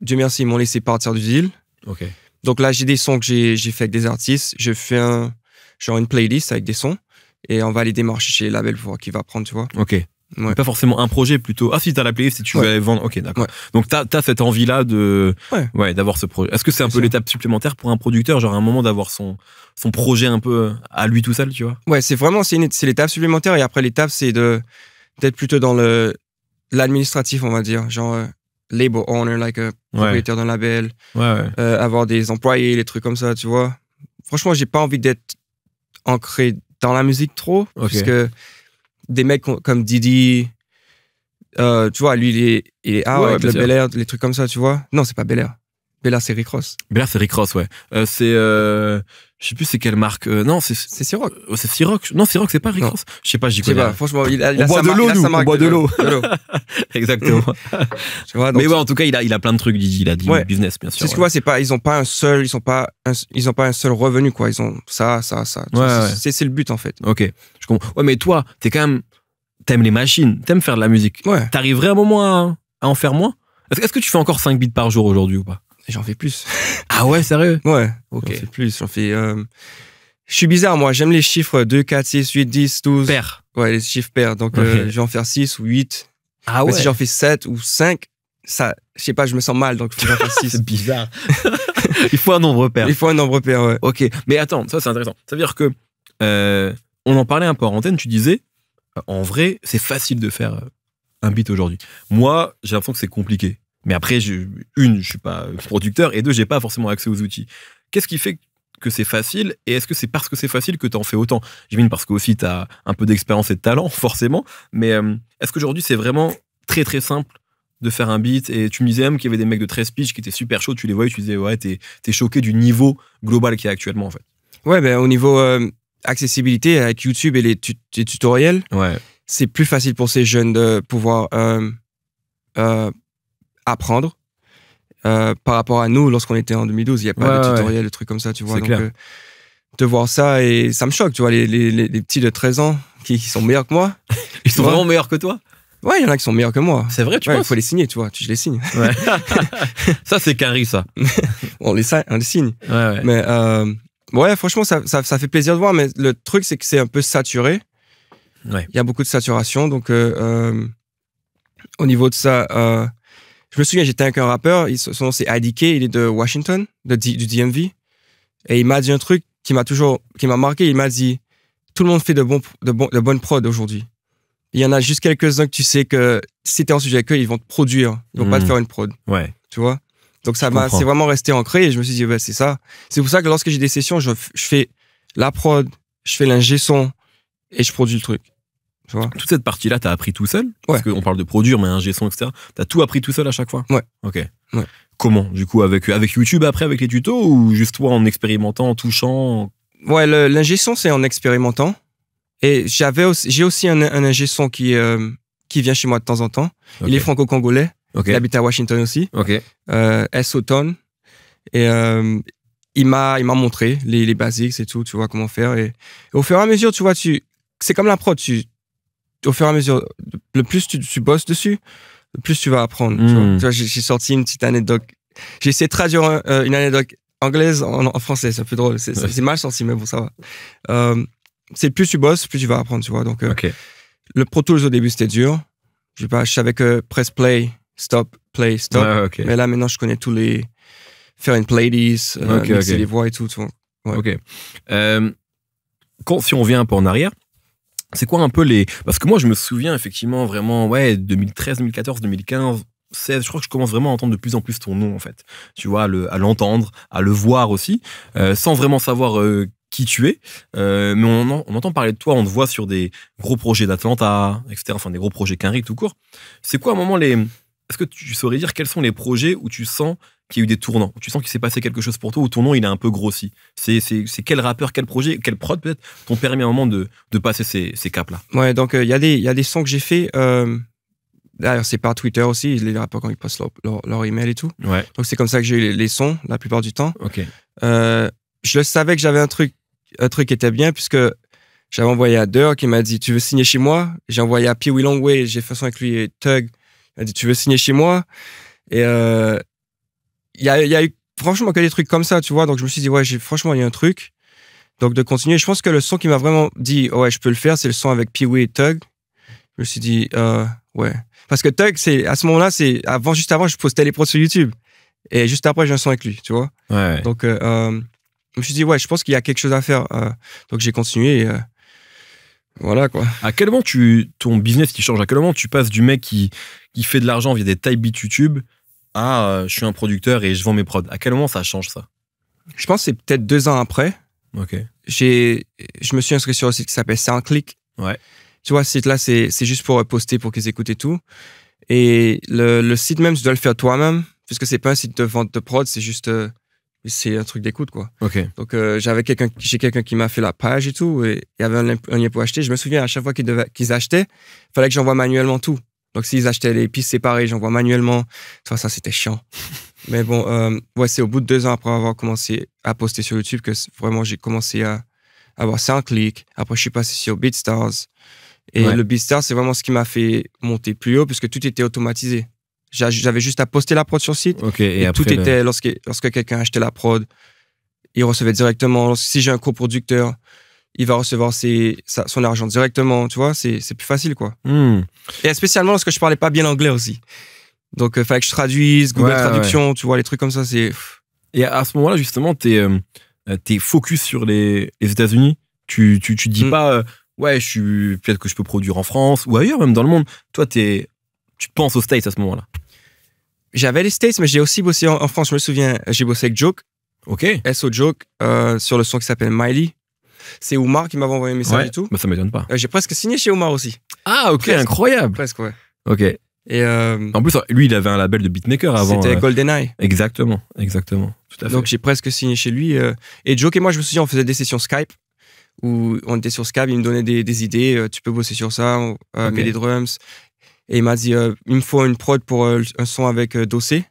Dieu merci, ils m'ont laissé partir du deal. Ok. Donc là, j'ai des sons que j'ai, j'ai fait avec des artistes. Je fais un genre une playlist avec des sons et on va aller démarcher chez les labels pour voir qui va prendre, tu vois. Ok. Pas forcément un projet, plutôt. Ah, si t'as la playlist si tu vas veux vendre. Ok, d'accord. Donc t'as as cette envie-là de, ouais, d'avoir ce projet. Est-ce que c'est un peu l'étape supplémentaire pour un producteur, genre un moment d'avoir son son projet un peu à lui tout seul, tu vois Ouais, c'est vraiment c'est l'étape supplémentaire et après l'étape c'est de d'être plutôt dans le l'administratif, on va dire, genre euh, label owner, like euh, propriétaire d'un label, euh, avoir des employés, les trucs comme ça, tu vois. Franchement, j'ai pas envie d'être ancré dans la musique trop. Parce que des mecs comme Didi, euh, tu vois, lui, il est, ah, le Bel Air, les trucs comme ça, tu vois. Non, c'est pas Bel Air. Bel Air, c'est Rick Ross. Bel Air, c'est Rick Ross, ouais. Euh, c'est. Euh, je sais plus c'est quelle marque. Euh, non, c'est c'est Ciroc. Euh, c'est Ciroc. Non, Ciroc, c'est pas Ross, Je sais pas, j'y connais. Pas, franchement, il on boit de l'eau, nous. On boit de l'eau. Exactement. mais ouais, en tout cas, il a, il a plein de trucs. Il a du ouais. business, bien sûr. C'est ce que vois, c'est pas, ils ont pas un seul, ils pas, ils ont pas un seul revenu quoi. Ils ont ça, ça, ça. c'est le but en fait. Ok. Ouais, mais toi, t'es quand même, t'aimes les machines, t'aimes faire de la musique. Ouais. T'arriverais à un moment à, à en faire moins. Est-ce que tu fais encore 5 bits par jour aujourd'hui ou pas J'en fais plus. ah ouais, sérieux Ouais, ok. J'en fais plus. J'en fais. Euh, je suis bizarre, moi. J'aime les chiffres 2, 4, 6, 8, 10, 12. Paires. Ouais, les chiffres pairs. Donc, euh, je vais en faire 6 ou 8. Ah ouais. si j'en fais 7 ou 5, ça, je sais pas, je me sens mal, donc je faut en faire 6. c'est bizarre. il faut un nombre pair. Il faut un nombre pair, ouais. Ok. Mais attends, ça, c'est intéressant. Ça veut dire que, euh, on en parlait un peu en antenne, tu disais, euh, en vrai, c'est facile de faire un beat aujourd'hui. Moi, j'ai l'impression que c'est compliqué. Mais après, une, je suis pas producteur, et deux, j'ai pas forcément accès aux outils. Qu'est-ce qui fait que c'est facile Et est-ce que c'est parce que c'est facile que tu en fais autant J'imagine parce que aussi tu as un peu d'expérience et de talent, forcément. Mais euh, est-ce qu'aujourd'hui, c'est vraiment très très simple de faire un beat Et tu me disais même qu'il y avait des mecs de 13 pitch qui étaient super chauds, tu les voyais, tu disais, ouais, t'es es choqué du niveau global qu'il y a actuellement, en fait. Ouais, ben, au niveau euh, accessibilité, avec YouTube et les, tutoriels, ouais. c'est plus facile pour ces jeunes de pouvoir. Euh, apprendre. Euh, par rapport à nous, lorsqu'on était en 2012, il n'y a pas de tutoriel, de trucs comme ça, tu vois. Donc, euh, de voir ça, et ça me choque, tu vois, les, les, les petits de 13 ans qui, sont meilleurs que moi. Ils sont vraiment meilleurs que toi Ouais, il y en a qui sont meilleurs que moi. C'est vrai, tu vois Il faut les signer, tu vois, je les signe. ça, c'est carré, ça. on, les, on, les, signe. Mais euh, ouais, franchement, ça, ça, ça, fait plaisir de voir, mais le truc, c'est que c'est un peu saturé. Il y a beaucoup de saturation, donc au niveau de ça je me souviens, j'étais avec un rappeur, son nom c'est IDK, il est de Washington, de, du DMV. Et il m'a dit un truc qui m'a toujours, qui m'a marqué. Il m'a dit, tout le monde fait de, bon, de, bonnes prods aujourd'hui. Il y en a juste quelques-uns que tu sais que si t'es en sujet avec eux, ils vont te produire. Ils vont pas te hmm. faire une prod. Ouais. Tu vois? Donc ça m'a, c'est vraiment resté ancré et je me suis dit, Ouais, c'est ça. C'est pour ça que lorsque j'ai des sessions, je, je, fais la prod, je fais l'ingé son et je produis le truc. Toute cette partie-là, t'as appris tout seul Parce qu'on parle de produire, mais un son, etc. T'as tout appris tout seul à chaque fois Ouais. Ok. Comment Du coup, avec, avec YouTube après, avec les tutos, ou juste toi en expérimentant, en touchant Ouais, l'ingé son, c'est en expérimentant. Et j'avais j'ai aussi un, un ingé son qui, euh, qui vient chez moi de temps en temps. Il est franco-congolais. Il habite à Washington aussi. Ok. Euh, S. Auton. Et euh, il m'a montré les, les basiques et tout, tu vois, comment faire. Et, au fur et à mesure, tu vois, tu c'est comme la prod, tu au fur et à mesure, le plus tu, bosses dessus, le plus tu vas apprendre. Hmm. j'ai sorti une petite anecdote. J'ai essayé de traduire euh, une anecdote anglaise en, français, c'est un peu drôle. C'est mal sorti, mais bon, ça va. Euh, c'est plus tu bosses, plus tu vas apprendre, tu vois. Donc, euh, le Pro Tools au début, c'était dur. Je, pas, savais que press play, stop, play, stop. Mais là, maintenant, je connais tous les. Faire une playlist, mixer les voix et tout. Ok. si on vient un peu en arrière, c'est quoi un peu les. Parce que moi, je me souviens effectivement vraiment, ouais, 2013, 2014, 2015. 16, je crois que je commence vraiment à entendre de plus en plus ton nom en fait, tu vois, à l'entendre, à, le voir aussi, euh, sans vraiment savoir euh, qui tu es, euh, mais on, entend parler de toi, on te voit sur des gros projets d'Atlanta, etc. Enfin, des gros projets qu'un tout court. C'est quoi un moment les. Est-ce que tu saurais dire quels sont les projets où tu sens qui a eu des tournants Tu sens qu'il s'est passé quelque chose pour toi ou ton nom il a un peu grossi C'est quel rappeur, quel projet, quel prod peut-être t'ont permis à un moment de, de passer ces, ces caps-là Ouais, donc euh, il y, a des, y a des sons que j'ai fait. Euh, d'ailleurs, c'est par Twitter aussi, les rappeurs quand ils postent leur, leur, email et tout. Ouais. Donc c'est comme ça que j'ai eu les, sons la plupart du temps. Ok. Euh, je savais que j'avais un truc, un truc qui était bien puisque j'avais envoyé à Dirk qui m'a dit tu veux signer chez moi. J'ai envoyé à Pee Longway, j'ai fait ça avec lui et Tug. Il m'a dit tu veux signer chez moi. Et il y a, y a eu franchement que des trucs comme ça, tu vois. Donc je me suis dit, ouais, franchement, il y a un truc. Donc de continuer. Je pense que le son qui m'a vraiment dit, ouais, je peux le faire, c'est le son avec pee et Tug. Je me suis dit, euh, ouais. Parce que Tug, c'est, à ce moment-là, c'est avant, juste avant, je postais les sur YouTube. Et juste après, j'ai un son avec lui, tu vois. Ouais. Donc euh, euh, je me suis dit, ouais, je pense qu'il y a quelque chose à faire. Euh, donc j'ai continué. voilà quoi. À quel moment tu, ton business qui change À quel moment tu passes du mec qui, qui fait de l'argent via des type beats YouTube « Ah, euh, je suis un producteur et je vends mes prods À quel moment ça change ça Je pense que c'est peut-être deux ans après. Ok. je me suis inscrit sur un site qui s'appelle SoundClick. Ouais. Tu vois, ce site-là, c'est, juste pour poster, pour qu'ils écoutent et tout. Et le, site même, tu dois le faire toi-même, puisque c'est pas un site de vente de prod, c'est juste euh, c'est un truc d'écoute quoi. Ok. Donc euh, j'avais quelqu'un, j'ai quelqu'un qui m'a fait la page et tout, et il y avait un, lien pour acheter. Je me souviens à chaque fois qu'ils, achetaient, qu'ils fallait que j'envoie manuellement tout. Donc s'ils achetaient les pistes séparées, j'envoie manuellement. Enfin, ça, c'était chiant. Mais bon, euh, ouais, c'est au bout de deux ans après avoir commencé à poster sur YouTube que vraiment j'ai commencé à avoir 5 clics. Après, je suis passé sur BeatStars. Et le BeatStars, c'est vraiment ce qui m'a fait monter plus haut puisque tout était automatisé. J'avais juste à poster la prod sur site. et, tout était, lorsque, lorsque quelqu'un achetait la prod, il recevait directement. Si j'ai un coproducteur, il va recevoir son argent directement, tu vois, c'est plus facile, quoi. Hmm. Et spécialement parce que je parlais pas bien anglais aussi. Donc, il euh, fallait que je traduise, Google Traduction, tu vois, les trucs comme ça, c'est... Et à ce moment-là, justement, t'es euh, es focus sur les, États-Unis. Tu, tu, dis hmm. pas, euh, ouais, je suis peut-être que je peux produire en France ou ailleurs, même dans le monde. Toi, es, tu penses aux States à ce moment-là. J'avais les States, mais j'ai aussi bossé en, France, je me souviens. J'ai bossé avec Joke. Ok. SO Joke, sur le son qui s'appelle Miley. C'est Oumar qui m'avait envoyé un message et tout. Bah, ça m'étonne pas. Euh, j'ai presque signé chez Oumar aussi. Ah, ok, incroyable. Presque, ouais. Ok. Et euh, en plus, lui, il avait un label de beatmaker avant. C'était euh, GoldenEye. Exactement, exactement. Tout à fait. Donc j'ai presque signé chez lui. Et Joke et moi, je me souviens, on faisait des sessions Skype où on était sur Skype, il me donnait des, idées, tu peux bosser sur ça, on, des drums. Et il m'a dit, il me faut une prod pour un son avec Dossé.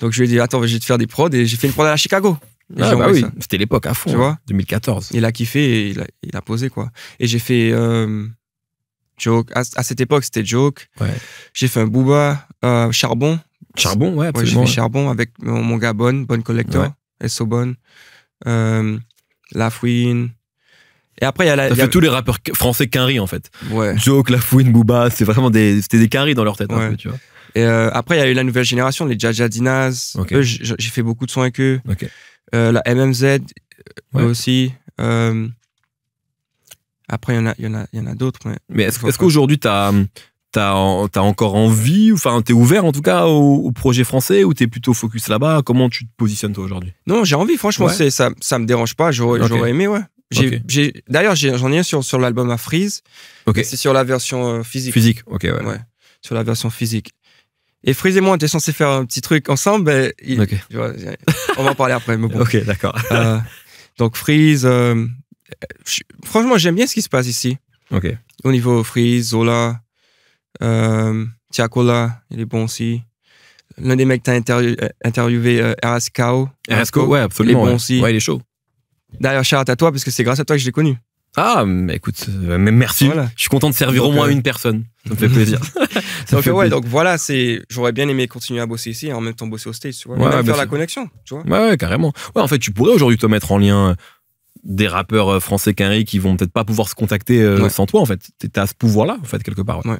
Donc je lui ai dit, attends, je vais te faire des prods. Et j'ai fait une prod à Chicago. Ah, bah oui, c'était l'époque à fond. Tu vois 2014. Hein, il a kiffé et il a, posé, quoi. Et j'ai fait. Euh, joke. À, cette époque, c'était Joke. J'ai fait un Booba, euh, Charbon. Charbon, ouais, absolument. j'ai fait Charbon avec mon, gars Bonne, Bonne Collector, SO Bonne, euh, Lafouine. Et après, il y a la. tous les rappeurs français quinri en fait. Ouais. Joke, Lafouine, Booba, c'est vraiment des. C'était des quinri dans leur tête, tu vois. Et euh, après, il y a eu la nouvelle génération, les Jajadinas. Okay. j'ai fait beaucoup de soins avec eux. ok euh, la MMZ euh, aussi. Euh, après, il y en a, y en a, y en a d'autres. Mais, est-ce qu'aujourd'hui, tu as, encore envie, enfin, tu es ouvert en tout cas au, projet français ou tu es plutôt focus là-bas Comment tu te positionnes toi aujourd'hui Non, j'ai envie, franchement, ça ne me dérange pas, j'aurais aimé, ouais. D'ailleurs, j'en ai, un sur, sur l'album à Freeze. C'est sur la version physique. Physique, ok, ouais. Sur la version physique. Et Freeze et moi, on était censé faire un petit truc ensemble. on va en parler après. ok, d'accord. Euh, donc Freeze, euh, franchement, j'aime bien ce qui se passe ici. Ok. Au niveau Freeze, Zola, euh, Tiakola, il est bon aussi. L'un des mecs que euh, interviewé, RSKO. RSKO, ouais, absolument. Il est bon aussi. Ouais, il est chaud. D'ailleurs, shout à toi, parce que c'est grâce à toi que je l'ai connu. Ah, mais écoute, euh, merci. Je suis content de servir au moins euh, une personne. Ça me fait plaisir. donc, donc voilà, c'est. J'aurais bien aimé continuer à bosser ici et en même temps bosser au stage, tu vois. faire la connexion, tu vois. Ouais, carrément. en fait, tu pourrais aujourd'hui te mettre en lien euh, des rappeurs français qu'un qui vont peut-être pas pouvoir se contacter sans toi en fait t'es à ce pouvoir là en fait quelque part ouais.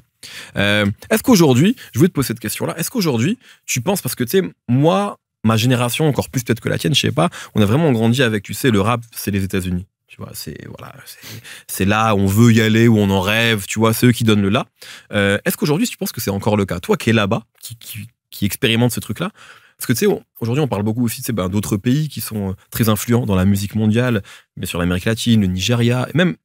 est-ce qu'aujourd'hui je voulais te poser cette question là est-ce qu'aujourd'hui tu penses parce que tu sais moi ma génération encore plus peut-être que la tienne je sais pas on a vraiment grandi avec tu sais le rap c'est les États-Unis tu vois, c'est voilà, c'est là où on veut y aller, où on en rêve. Tu vois, c'est qui donnent le là. Euh, est-ce qu'aujourd'hui, tu penses que c'est encore le cas Toi qui es là-bas, qui, expérimente ce truc-là, parce que tu sais, aujourd'hui, on parle beaucoup aussi c'est ben, d'autres pays qui sont euh, très influents dans la musique mondiale, mais sur l'Amérique latine, le Nigeria, et même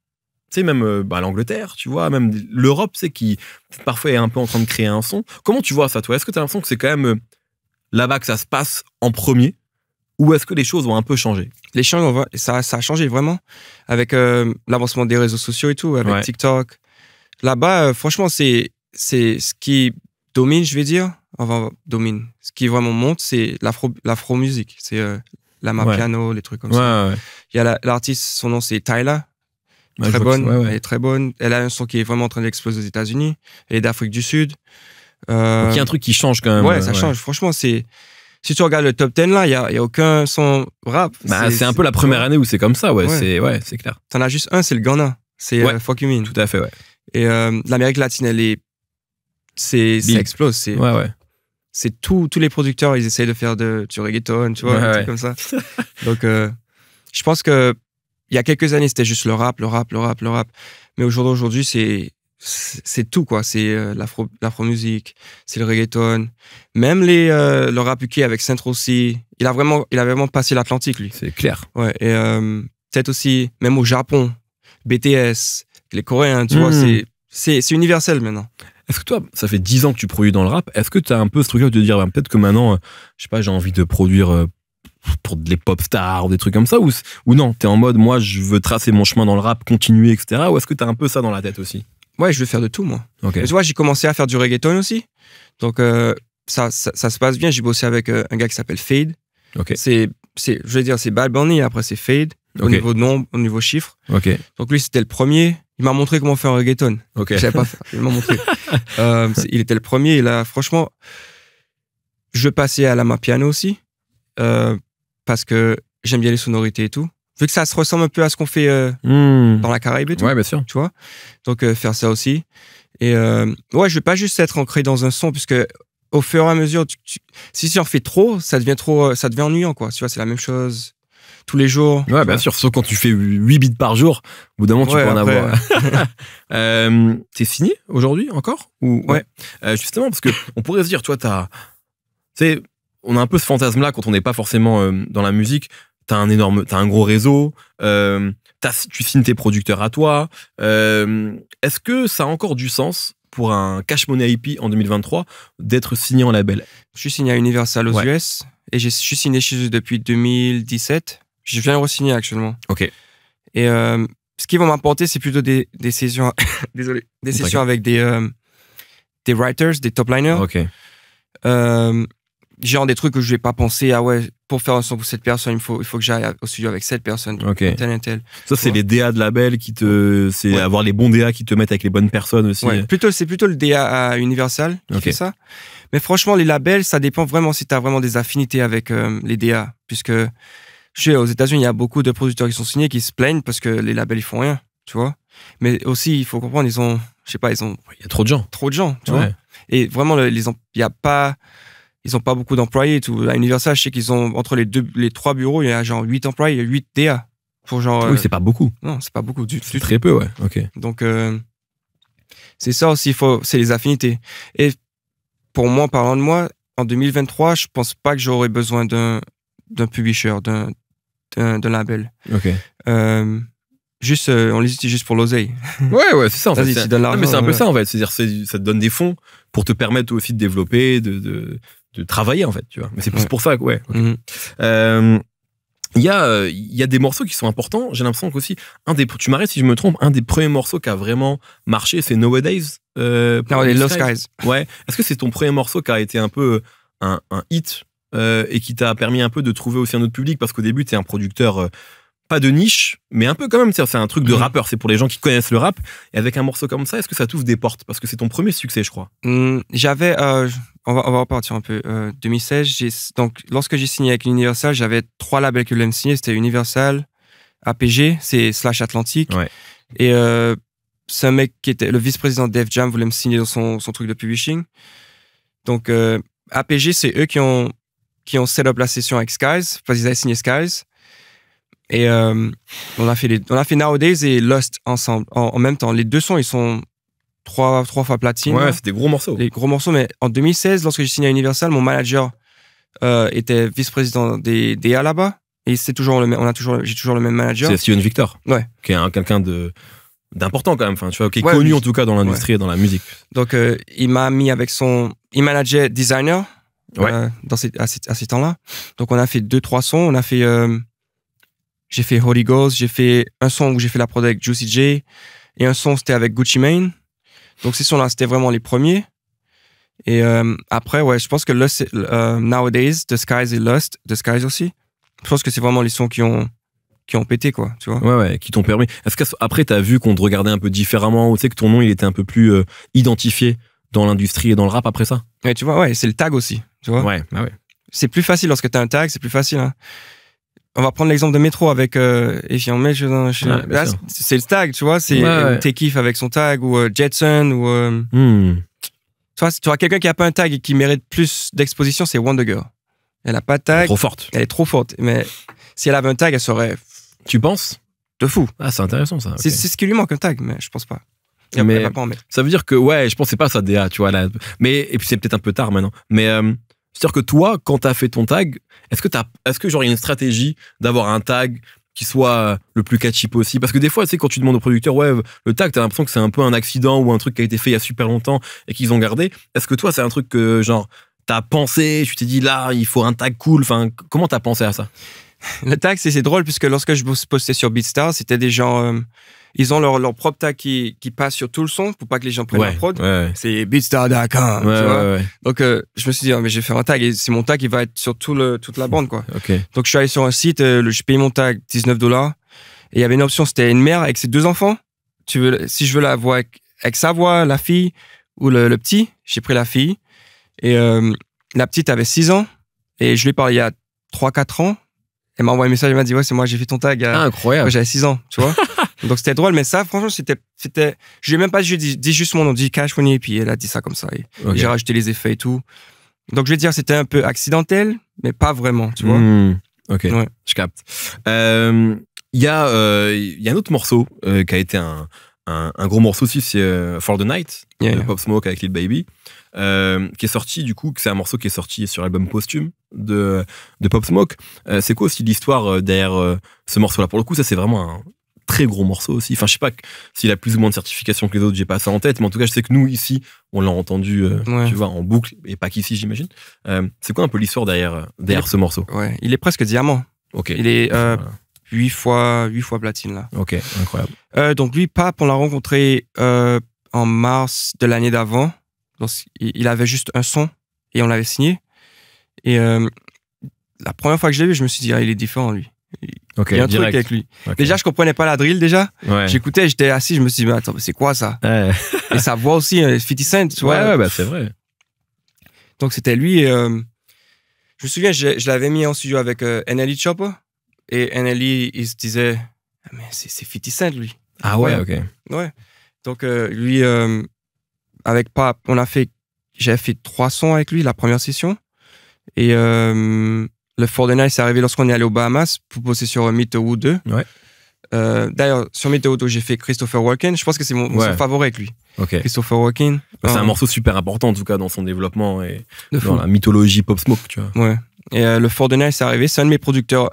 tu même euh, ben, l'Angleterre, tu vois, même l'Europe, c'est qui parfois est un peu en train de créer un son. Comment tu vois ça, toi Est-ce que tu as l'impression que c'est quand même là-bas que ça se passe en premier ou est-ce que les choses ont un peu changé Les choses, ça, ça a changé vraiment avec euh, l'avancement des réseaux sociaux et tout, avec TikTok. Là-bas, euh, franchement, c'est c'est ce qui domine, je vais dire. Enfin, domine. Ce qui vraiment monte, c'est l'afro-musique. C'est euh, la mapiano, piano, les trucs comme ça. Il y a l'artiste, son nom c'est Tyla. Très bonne, elle est très bonne. Elle a un son qui est vraiment en train d'exploser aux États-Unis. et d'Afrique du Sud. Donc il y a un truc qui change quand même. Ouais, ça change. Franchement, c'est si tu regardes le top 10 là, il n'y a, y a, aucun son rap. Bah, c'est un peu la première année où c'est comme ça, ouais, ouais. c'est clair. clair. T'en as juste un, c'est le Ghana. C'est euh, Fuck You Mean. Tout à fait, ouais. Et euh, l'Amérique latine, elle est. C'est. Ça explose. C'est, ouais, ouais. C'est Tous les producteurs, ils essayent de faire de, tu reggaeton, tu vois, un truc comme ça. Donc, euh, je pense que. Il y a quelques années, c'était juste le rap, le rap, le rap, le rap. Mais aujourd'hui, c'est c'est tout quoi. C'est euh, l'afro musique, c'est le reggaeton, même les le rap UK avec Saint aussi. Il a vraiment il a vraiment passé l'Atlantique lui. C'est clair. Ouais et euh, peut-être aussi même au Japon, BTS, les Coréens, tu vois, hmm. c'est universel maintenant. Est-ce que toi, ça fait 10 ans que tu produis dans le rap, est-ce que tu as un peu ce truc-là de dire ben, peut-être que maintenant, euh, je sais pas, j'ai envie de produire pour des pop stars ou des trucs comme ça ou, ou non, t'es en mode moi je veux tracer mon chemin dans le rap, continuer, etc. Ou est-ce que tu as un peu ça dans la tête aussi Ouais, je veux faire de tout, moi. Tu vois, j'ai commencé à faire du reggaeton aussi. Donc, euh, ça, ça, se passe bien. J'ai bossé avec euh, un gars qui s'appelle Fade. Ok. C'est, c'est, je veux dire, c'est Bad Bunny, après c'est Fade, au niveau nombre, au niveau chiffre. Donc, lui, c'était le premier. Il m'a montré comment faire un reggaeton. Okay. pas Il m'a montré. Euh, il était le premier. Et là, franchement, je passais à la main piano aussi, parce que j'aime bien les sonorités et tout vu que ça se ressemble un peu à ce qu'on fait euh, hmm. dans la Caraïbe et tout. bien sûr. Tu vois Donc, euh, faire ça aussi. Et euh, ouais, je veux pas juste être ancré dans un son, puisque au fur et à mesure, si tu en fais trop, ça devient trop, ça devient ennuyant, quoi. Tu vois, c'est la même chose tous les jours. Ouais, bien sûr, sauf quand tu fais 8 bits par jour, au bout d'un moment, tu peux en avoir. T'es signé aujourd'hui encore Ou, Ouais. justement, parce que on pourrait se dire, toi, t'as. Tu sais, on a un peu ce fantasme-là quand on n'est pas forcément dans la musique t'as un énorme, un gros réseau, euh, tu signes tes producteurs à toi. Euh, est-ce que ça a encore du sens pour un cash money IP en 2023 d'être signé en label Je suis signé à Universal aux US et je suis signé chez eux depuis 2017. Je viens de re-signer actuellement. Ok. Et euh, ce qu'ils vont m'apporter, c'est plutôt des, sessions, désolé, des sessions avec des, euh, des writers, des top liners. Ok genre des trucs que je vais pas penser ah ouais pour faire un son pour cette personne il faut il faut que j'aille au studio avec cette personne tel et tel ça c'est les DA de label qui te c'est avoir les bons DA qui te mettent avec les bonnes personnes aussi ouais. plutôt c'est plutôt le DA à euh, Universal qui fait ça mais franchement les labels ça dépend vraiment si tu as vraiment des affinités avec euh, les DA puisque je sais, aux États-Unis il y a beaucoup de producteurs qui sont signés qui se plaignent parce que les labels ils font rien tu vois mais aussi il faut comprendre ils ont je sais pas ils ont il y a trop de gens trop de gens tu vois et vraiment il y a pas ils ont pas beaucoup d'employés tout. À Universal, je sais qu'ils ont entre les deux, les trois bureaux, il y a genre 8 employés, huit DA pour genre. Oui, c'est pas beaucoup. Euh, non, c'est pas beaucoup du, Très peu, ouais. Ok. Donc euh, c'est ça aussi, faut, c'est les affinités. Et pour moi, parlant de moi, en 2023, je pense pas que j'aurais besoin d'un d'un publisher, d'un d'un label. Ok. Euh, juste, on les utilise juste pour l'oseille. Ouais, ouais, c'est ça. En fait, c'est un peu ça en fait. C'est-à-dire, ça te donne des fonds pour te permettre aussi de développer, de, de de travailler en fait, tu vois. Mais c'est plus pour ça, ouais. Mhm. Euh, il y a euh, il y a des morceaux qui sont importants j'ai l'impression qu'aussi un des tu m'arrêtes si je me trompe un des premiers morceaux qui a vraiment marché c'est Nowadays euh, non, Lost Skies ouais est-ce que c'est ton premier morceau qui a été un peu euh, un, un hit et qui t'a permis un peu de trouver aussi un autre public parce qu'au début t'es un producteur pas de niche, mais un peu quand même. C'est un truc de mm. rappeur, c'est pour les gens qui connaissent le rap. Et avec un morceau comme ça, est-ce que ça t'ouvre des portes Parce que c'est ton premier succès, je crois. Mm, j'avais. Euh, on, va, repartir un peu. 2016, euh, donc, lorsque j'ai signé avec Universal, j'avais trois labels que me signer c'était Universal, APG, c'est Slash Atlantique. Et euh, c'est un mec qui était le vice-président de Def Jam, voulait me signer dans son, son truc de publishing. Donc, APG, c'est eux qui ont, qui ont set up la session avec Skies, parce qu'ils avaient signé Skies. Et euh, on a fait les, on a fait Nowadays et Lost ensemble en, même temps. Les deux sons ils sont trois trois fois platine. Ouais, c'est des gros morceaux. Des gros morceaux. Mais en 2016, lorsque j'ai signé à Universal, mon manager euh, était vice-président des des là-bas et c'est toujours le même. On a toujours j'ai toujours le même manager. C'est Steven Victor. Ouais. Qui est quelqu'un de d'important quand même. Enfin, tu vois, qui est connu en tout cas dans l'industrie et dans la musique. Donc euh, il m'a mis avec son, il manageait designer. dans ces, à, ces, temps-là. Donc on a fait deux trois sons, on a fait j'ai fait Holy Ghost, j'ai fait un son où j'ai fait la prod avec Juicy J, et un son c'était avec Gucci Mane. Donc ces sons-là, c'était vraiment les premiers. Et euh, après, ouais, je pense que Lust, euh, Nowadays, The Skies et Lost, The Skies aussi, je pense que c'est vraiment les sons qui ont, qui ont pété, quoi, tu vois. Ouais, ouais, qui t'ont permis. Est-ce qu'après, t'as vu qu'on te regardait un peu différemment, ou tu sais que ton nom, il était un peu plus euh, identifié dans l'industrie et dans le rap après ça Ouais, tu vois, ouais, c'est le tag aussi, tu vois. Ouais, bah ouais. C'est plus facile lorsque t'as un tag, c'est plus facile. Hein on va prendre l'exemple de métro avec euh, et c'est le tag tu vois c'est t'es kiff avec son tag ou euh, Jetson ou euh, hmm. tu vois, quelqu'un qui a pas un tag et qui mérite plus d'exposition c'est Wonder Girl elle a pas de tag elle est trop forte elle est trop forte mais si elle avait un tag elle serait tu penses de fou ah c'est intéressant ça c'est ce qui lui manque un tag mais je pense pas mais ça veut dire que ouais je pensais pas ça, DA tu vois là. mais et puis c'est peut-être un peu tard maintenant mais euh, c'est-à-dire que toi, quand tu as fait ton tag, est-ce que, as, est -ce que genre, il y a une stratégie d'avoir un tag qui soit euh, le plus catchy possible Parce que des fois, tu sais, quand tu demandes au producteur, ouais, le tag, t'as l'impression que c'est un peu un accident ou un truc qui a été fait il y a super longtemps et qu'ils ont gardé. Est-ce que toi, c'est un truc que, genre, t'as pensé, tu t'es dit, là, il faut un tag cool Enfin, comment t'as pensé à ça Le tag, c'est drôle, puisque lorsque je postais sur Beatstar, c'était des gens. Euh, ils ont leur, leur propre tag qui, qui passe sur tout le son pour pas que les gens prennent la prod. C'est beatstar.com, ouais, Donc, euh, je me suis dit, ah, mais j'ai fait un tag et c'est mon tag, il va être sur tout le, toute la bande, quoi. Donc, je suis allé sur un site, euh, je paye mon tag 19 dollars et il y avait une option, c'était une mère avec ses deux enfants. Tu veux, si je veux la voix avec, sa voix, la fille ou le, petit, j'ai pris la fille et euh, la petite avait 6 ans et je lui ai parlé il y a 3-4 ans. Elle m'a envoyé un message, elle m'a dit, ouais, c'est moi, j'ai fait ton tag. Ah, incroyable. J'avais 6 ans, tu vois. Donc c'était drôle, mais ça, franchement, c'était. c'était je lui même pas je dis, juste mon nom, dit Cash Money, et puis elle a dit ça comme ça. et J'ai rajouté les effets et tout. Donc je vais dire, c'était un peu accidentel, mais pas vraiment, tu vois. Hmm. ok, je capte. Il euh, y y, euh, y, a un autre morceau euh, qui a été un, un, gros morceau aussi, c'est euh, For the Night, de Pop Smoke avec Lil Baby, qui est sorti, du coup, c'est un morceau qui est sorti sur l'album posthume de, de Pop Smoke. c'est quoi aussi l'histoire derrière ce morceau-là Pour le coup, ça, c'est vraiment un très gros morceau aussi. Enfin, je sais pas s'il a plus ou moins de certification que les autres, j'ai pas ça en tête, mais en tout cas, je sais que nous, ici, on l'a entendu, euh, vois, en boucle, et pas qu'ici, j'imagine. Euh, c'est quoi un peu l'histoire derrière, euh, derrière ce morceau il est presque diamant. Il est huit 8, fois, 8 fois platine, là. Ok, incroyable. donc, lui, Pape, on l'a rencontré en mars de l'année d'avant. Il avait juste un son et on l'avait signé. Et la première fois que je l'ai vu, je me suis dit, ah, il est différent, lui il y a un truc avec lui. Déjà, je comprenais pas la drill déjà. J'écoutais, j'étais assis, je me suis dit, mais attends, c'est quoi ça Et sa voix aussi, euh, Fitty Cent, tu vois. Ouais, ouais bah, c'est vrai. Donc c'était lui. Euh, je me souviens, je, l'avais mis en studio avec euh, NLE Chopper. Et NLE, il se disait, ah, mais c'est 50 Cent lui. Ah ouais, ok. Ouais. Donc euh, lui, avec pap on a fait, j'ai fait trois sons avec lui, la première session. Et le Fortnite c'est arrivé lorsqu'on est allé aux Bahamas pour poser euh, euh, sur Mytho 2. Ouais. D'ailleurs, sur Météo 2 j'ai fait Christopher Walken. Je pense que c'est mon, favori avec lui. Christopher Walken. Bah, c'est un morceau super important, en tout cas, dans son développement et dans la mythologie Pop Smoke, tu vois. Ouais. Et euh, le Fort c'est arrivé. C'est un de mes producteurs,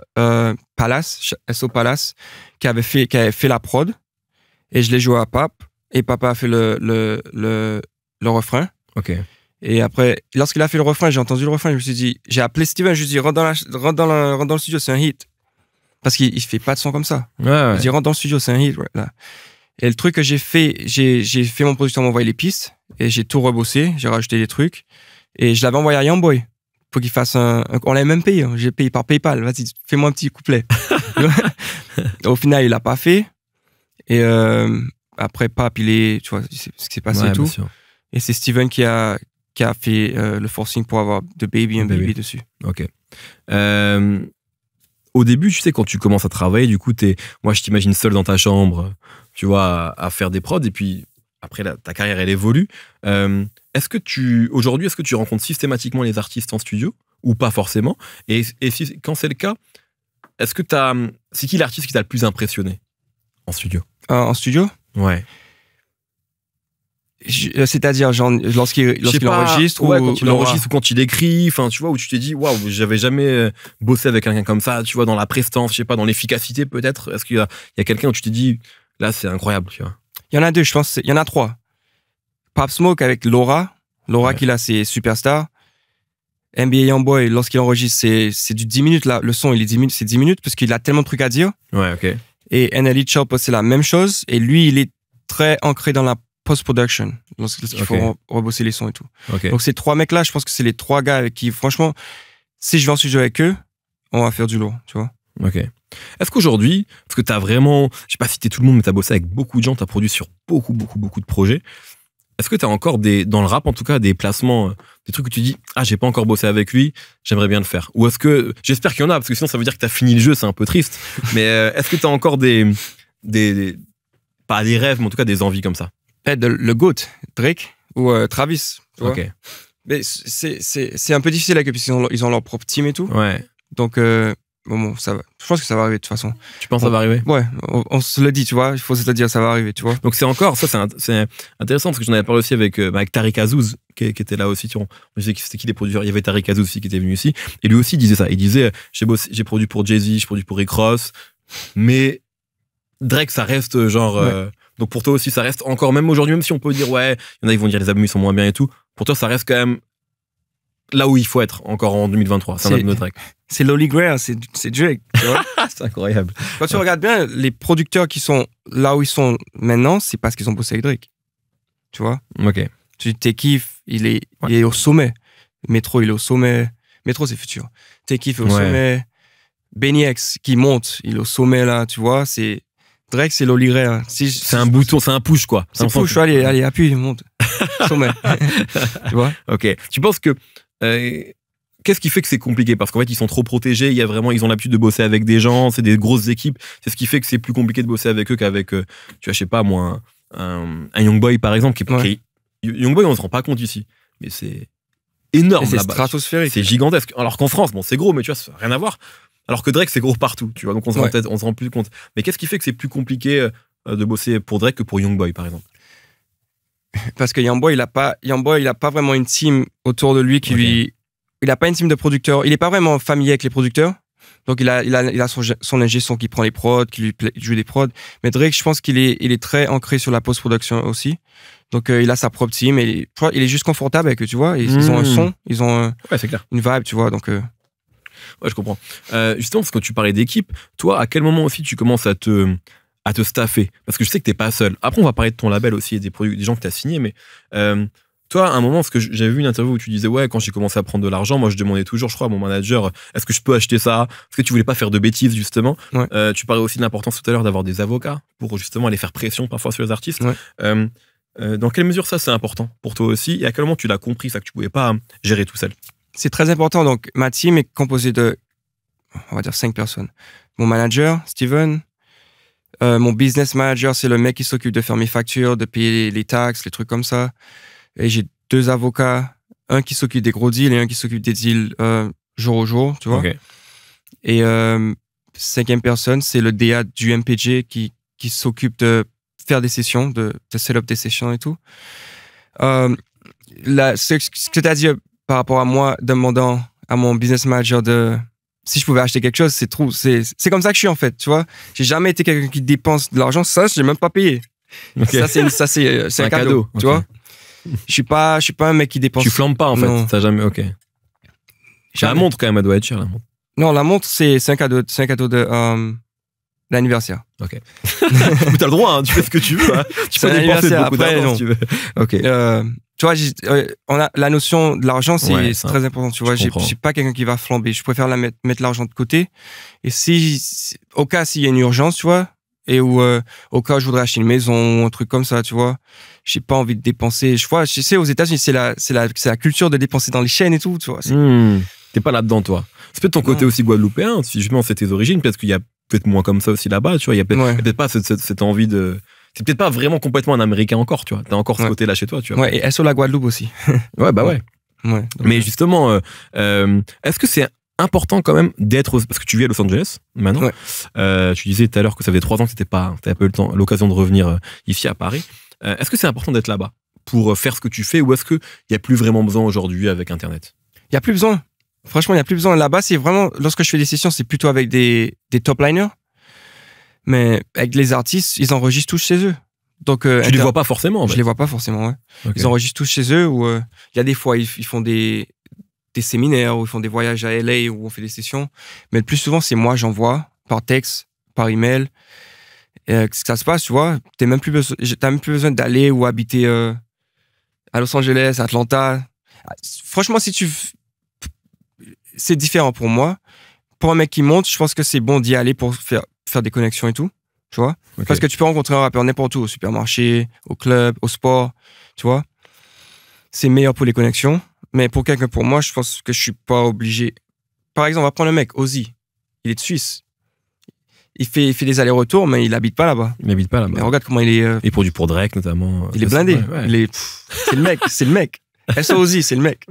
Palace, SO Palace, qui avait, fait, qui avait fait la prod. Et je l'ai joué à Pape. Et Papa a fait le, le, le, le refrain. Ok. Et après, lorsqu'il a fait le refrain, j'ai entendu le refrain, je me suis dit, j'ai appelé Steven, je lui ai dit, rentre dans, rentre dans, le studio, c'est un hit. Parce qu'il ne fait pas de son comme ça. Ouais, ouais. Il dit, rentre dans le studio, c'est un hit. Et le truc que j'ai fait, j'ai fait mon producteur m'envoyer les pistes, et j'ai tout rebossé, j'ai rajouté des trucs, et je l'avais envoyé à Youngboy. Pour qu'il fasse un, On l'a même payé, hein. j'ai payé par PayPal, vas-y, fais-moi un petit couplet. Au final, il l'a pas fait. Et euh, après, Pape, il est, tu vois, ce s'est passé et tout. Et c'est Steven qui a, qui a fait le forcing pour avoir de Baby un Baby, dessus. Ok. Euh, au début, tu sais, quand tu commences à travailler, du coup, moi, je t'imagine seul dans ta chambre, tu vois, à, faire des prods, et puis après, ta carrière, elle évolue. Euh, est-ce que tu, aujourd'hui, est-ce que tu rencontres systématiquement les artistes en studio ou pas forcément Et, quand c'est le cas, est-ce que tu c'est qui l'artiste qui t'a le plus impressionné en studio euh, En studio Ouais. Euh, c'est-à-dire lorsqu'il lorsqu'il enregistre ou quand il enregistre ou quand il écrit enfin tu vois où tu t'es dit waouh j'avais jamais euh, bossé avec quelqu'un comme ça tu vois dans la prestance je sais pas dans l'efficacité peut-être est-ce qu'il y a, quelqu'un où tu t'es dit là c'est incroyable tu vois il y en a deux je pense il y en a trois Pap Smoke avec Laura Laura qui là c'est superstar NBA Youngboy lorsqu'il enregistre c'est du 10 minutes là le son il est 10 minutes c'est 10 minutes parce qu'il a tellement de trucs à dire ouais ok et NLE Chop c'est la même chose et lui il est très ancré dans la post-production, lorsqu'il okay. faut rebosser les sons et tout. Donc ces trois mecs-là, je pense que c'est les trois gars avec qui, franchement, si je vais en jouer avec eux, on va faire du lourd, tu vois. Ok. Est-ce qu'aujourd'hui, parce que tu as vraiment, je sais pas cité tout le monde, mais tu as bossé avec beaucoup de gens, tu as produit sur beaucoup, beaucoup, beaucoup de projets, est-ce que tu as encore des, dans le rap en tout cas, des placements, euh, des trucs où tu dis, ah, j'ai pas encore bossé avec lui, j'aimerais bien le faire Ou est-ce que, j'espère qu'il y en a, parce que sinon ça veut dire que tu as fini le jeu, c'est un peu triste, mais euh, est-ce que tu as encore des, des, pas des rêves, mais en tout cas des envies comme ça eh, le GOAT, Drake ou euh, Travis. ok Mais c'est un peu difficile là, parce qu'ils ont, ils ont, leur propre team et tout. Ouais. Donc, euh, bon, ça va. Je pense que ça va arriver de toute façon. Tu penses que ça va arriver Ouais, on, se le dit, tu vois. Il faut se à dire, ça va arriver, tu vois. Donc, c'est encore, ça, c'est intéressant parce que j'en avais parlé aussi avec, euh, avec Tariq Azouz qui, était là aussi. Tu vois, on disait c'était qui les producteurs. Il y avait Tariq Azouz aussi qui était venu ici. Et lui aussi, disait ça. Il disait J'ai produit pour Jay-Z, j'ai produit pour Rick Ross, mais Drake, ça reste genre. Donc pour toi aussi, ça reste encore, même aujourd'hui, même si on peut dire, ouais, il y en a qui vont dire les abus sont moins bien et tout, pour toi, ça reste quand même là où il faut être encore en 2023. C'est un hein, C'est c'est Drake. c'est incroyable. Quand tu regardes bien, les producteurs qui sont là où ils sont maintenant, c'est parce qu'ils ont bossé avec Drake. Tu vois Ok. Tu dis, il, est, il est au sommet. Métro, il est au sommet. Métro, c'est futur. T'es il est au sommet. Benny X qui monte, il est au sommet là, tu vois. C'est Drake, c'est hein. Si c'est un bouton, c'est un push, quoi. C'est un push, allez, allez, appuie, monte. tu vois Ok. Tu penses que. Euh, qu'est-ce qui fait que c'est compliqué Parce qu'en fait, ils sont trop protégés. Il y a vraiment, ils ont l'habitude de bosser avec des gens. C'est des grosses équipes. C'est ce qui fait que c'est plus compliqué de bosser avec eux qu'avec, euh, tu vois, je sais pas moi, un, un Young Boy par exemple. Qui, Young Boy, on se rend pas compte ici, mais c'est énorme. C'est stratosphérique. C'est gigantesque. Alors qu'en France, bon, c'est gros, mais tu vois, ça rien à voir. Alors que Drake, c'est gros partout, tu vois, donc on on se rend plus compte. Mais qu'est-ce qui fait que c'est plus compliqué euh, de bosser pour Drake que pour Youngboy, par exemple Parce que Youngboy, il a pas, Youngboy, il a pas vraiment une team autour de lui qui lui, il a pas une team de producteurs. Il est pas vraiment familier avec les producteurs. Donc il a, il a, il a son, son ingé son qui prend les prods, qui lui joue des prods. Mais Drake, je pense qu'il est, il est très ancré sur la post-production aussi. Donc euh, il a sa propre team et il est juste confortable avec eux, tu vois. Ils, ont un hmm. son, ils ont une vibe, tu vois. Donc euh, Ouais, je comprends. Euh, justement, parce que quand tu parlais d'équipe, toi, à quel moment aussi tu commences à te, à te staffer Parce que je sais que tu n'es pas seul. Après, on va parler de ton label aussi et des, produits, des gens que tu as signés, mais euh, toi, à un moment, parce que j'avais vu une interview où tu disais, ouais, quand j'ai commencé à prendre de l'argent, moi, je demandais toujours, je crois, à mon manager, euh, est-ce que je peux acheter ça Parce que tu voulais pas faire de bêtises, justement. tu parlais aussi de l'importance tout à l'heure d'avoir des avocats pour justement aller faire pression parfois sur les artistes. dans quelle mesure ça, c'est important pour toi aussi Et à quel moment tu l'as compris, ça, que tu pouvais pas gérer tout seul c'est très important. Donc, ma team est composée de, on va dire, cinq personnes. Mon manager, Steven. Euh, mon business manager, c'est le mec qui s'occupe de faire mes factures, de payer les taxes, les trucs comme ça. Et j'ai deux avocats, un qui s'occupe des gros deals et un qui s'occupe des deals euh, jour au jour, tu vois. Et euh, cinquième personne, c'est le DA du MPG qui, s'occupe de faire des sessions, de, de set up des sessions et tout. Euh, ce que tu dit par rapport à moi demandant à mon business manager de si je pouvais acheter quelque chose, c'est trop, c'est, comme ça que je suis en fait, tu vois. J'ai jamais été quelqu'un qui dépense de l'argent, ça, j'ai même pas payé. Ça, c'est, ça, c'est, un, cadeau, tu vois. Je suis pas, je suis pas un mec qui dépense. Tu flambes pas en fait, t'as jamais, ok. J'ai La montre quand même, elle doit être Non, la montre, c'est, c'est un cadeau, c'est un cadeau de, l'anniversaire. Euh, ok. as le droit, hein. tu fais ce que tu veux. Hein. Tu peux dépenser beaucoup d'argent tu veux. Ok. Euh, tu vois, euh, on a, la notion de l'argent, c'est très important. Tu vois, je suis pas quelqu'un qui va flamber. Je préfère la mettre, l'argent de côté. Et si, au cas s'il y a une urgence, tu vois, et où, euh, au cas je voudrais acheter une maison ou un truc comme ça, tu vois, j'ai pas envie de dépenser. Je vois, je sais, aux États-Unis, c'est la, c'est la, culture de dépenser dans les chaînes et tout, tu vois. Hmm. T'es pas là-dedans, toi. C'est peut-être ton côté aussi guadeloupéen. Si justement, c'est tes origines. parce qu'il y a peut-être moins comme ça aussi là-bas, tu vois. Il y a peut-être pas cette envie de c'est peut-être pas vraiment complètement un Américain encore, tu vois. as encore ce côté-là chez toi, tu vois. Ouais, et sur la Guadeloupe aussi. ouais, bah ouais. Mais justement, euh, euh, est-ce que c'est important quand même d'être parce que tu vis à Los Angeles maintenant. Euh, tu disais tout à l'heure que ça faisait trois ans que tu pas, pas eu l'occasion de revenir ici à Paris. est-ce que c'est important d'être là-bas pour faire ce que tu fais ou est-ce que il y a plus vraiment besoin aujourd'hui avec Internet Il y a plus besoin. Franchement, il y a plus besoin. Là-bas, c'est vraiment lorsque je fais des sessions, c'est plutôt avec des, des top liners, mais avec les artistes, ils enregistrent tous chez eux. Donc, euh, tu les vois pas forcément. Je les vois pas forcément. Ouais. Ils enregistrent tous chez eux. Ou euh, il y a des fois ils, font des, séminaires, ou ils font des voyages à LA où on fait des sessions. Mais le plus souvent c'est moi j'envoie par texte, par email. Et euh, que ça se passe, tu vois, t'as même plus besoin, même plus besoin d'aller ou habiter euh, à Los Angeles, Atlanta. Franchement, si tu, c'est différent pour moi. Pour un mec qui monte, je pense que c'est bon d'y aller pour faire, faire des connexions et tout, tu vois. Parce que tu peux rencontrer un rappeur n'importe où, au supermarché, au club, au sport, tu vois. C'est meilleur pour les connexions. Mais pour quelqu'un pour moi, je pense que je suis pas obligé. Par exemple, on va prendre le mec, Ozzy. Il est de Suisse. Il fait, fait des allers-retours, mais il habite pas là-bas. Il n'habite pas là-bas. Mais regarde comment il est. Euh, et pour pour Drake, notamment. Il est blindé. C'est le mec. c'est le mec. Ozi, c'est le mec.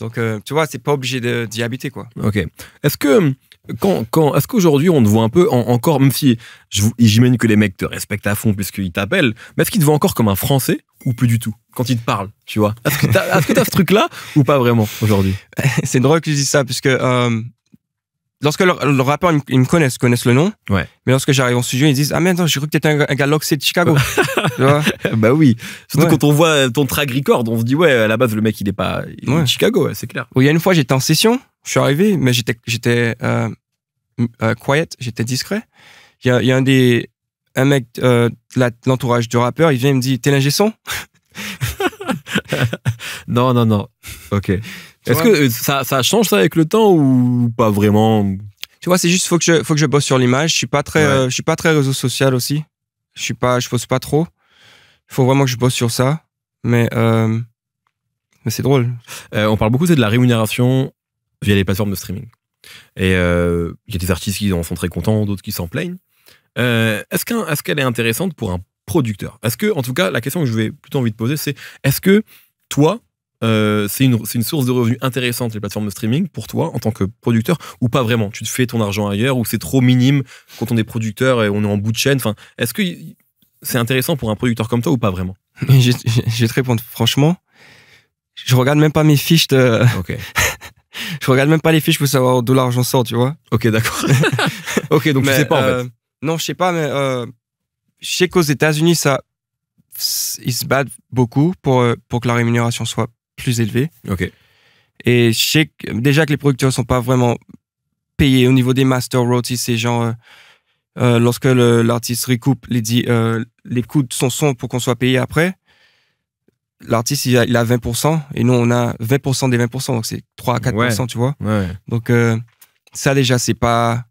Donc, euh, tu vois, c'est pas obligé d'y habiter, quoi. Ok. Est-ce que quand, quand, Est-ce qu'aujourd'hui, on te voit un peu encore, même si j'imagine que les mecs te respectent à fond puisqu'ils t'appellent, mais est-ce qu'ils te voient encore comme un Français ou plus du tout quand ils te parlent, tu vois Est-ce que tu as, -ce, truc-là ou pas vraiment aujourd'hui C'est drôle que je dise ça, puisque que euh, lorsque le, rappeur, ils, me connaissent, connaissent le nom, mais lorsque j'arrive en studio, ils disent « Ah mais attends, j'ai cru que t'étais un, un loxé de Chicago ». Bah oui, surtout quand on voit ton track record, on se dit « Ouais, à la base, le mec, il est pas de Chicago, c'est clair ». Il y a une fois, j'étais en session, je suis arrivé, mais j'étais j'étais euh, euh quiet, j'étais discret. Il y a, un des un mec euh, de l'entourage du rappeur, il vient et me dit "T'es l'ingé son Non, non, non. Ok. Est-ce que euh, ça, ça change ça avec le temps ou pas vraiment Tu vois, c'est juste faut que je faut que je bosse sur l'image. Je suis pas très je suis pas très réseau social aussi. Je suis pas je pose pas trop. Il faut vraiment que je bosse sur ça. Mais mais c'est drôle. on parle beaucoup de la rémunération via les plateformes de streaming. Et euh, il y a des artistes qui en sont très contents, d'autres qui s'en plaignent. Euh, est-ce qu'elle est, est intéressante pour un producteur Est-ce que, en tout cas, la question que je vais plutôt envie de poser, c'est est-ce que toi, euh, c'est une, une, source de revenus intéressante, les plateformes de streaming, pour toi, en tant que producteur, ou pas vraiment Tu te fais ton argent ailleurs, ou c'est trop minime quand on est producteur et on est en bout de chaîne enfin, Est-ce que c'est intéressant pour un producteur comme toi, ou pas vraiment je, vais te répondre franchement. Je regarde même pas mes fiches de. ok je regarde même pas les fiches pour savoir d'où l'argent sort, tu vois. Ok, d'accord. ok, donc je tu sais pas en fait. Euh, non, je sais pas, mais euh, je sais qu'aux États-Unis, ça, ils se battent beaucoup pour, euh, pour que la rémunération soit plus élevée. Ok. Et je sais déjà que les producteurs sont pas vraiment payés au niveau des master royalties, c'est genre. lorsque l'artiste recoupe les, les coûts de son son pour qu'on soit payé après, l'artiste il, a 20% et nous on a 20% des 20%, donc c'est 3 à 4%, tu vois. Donc euh, ça déjà c'est pas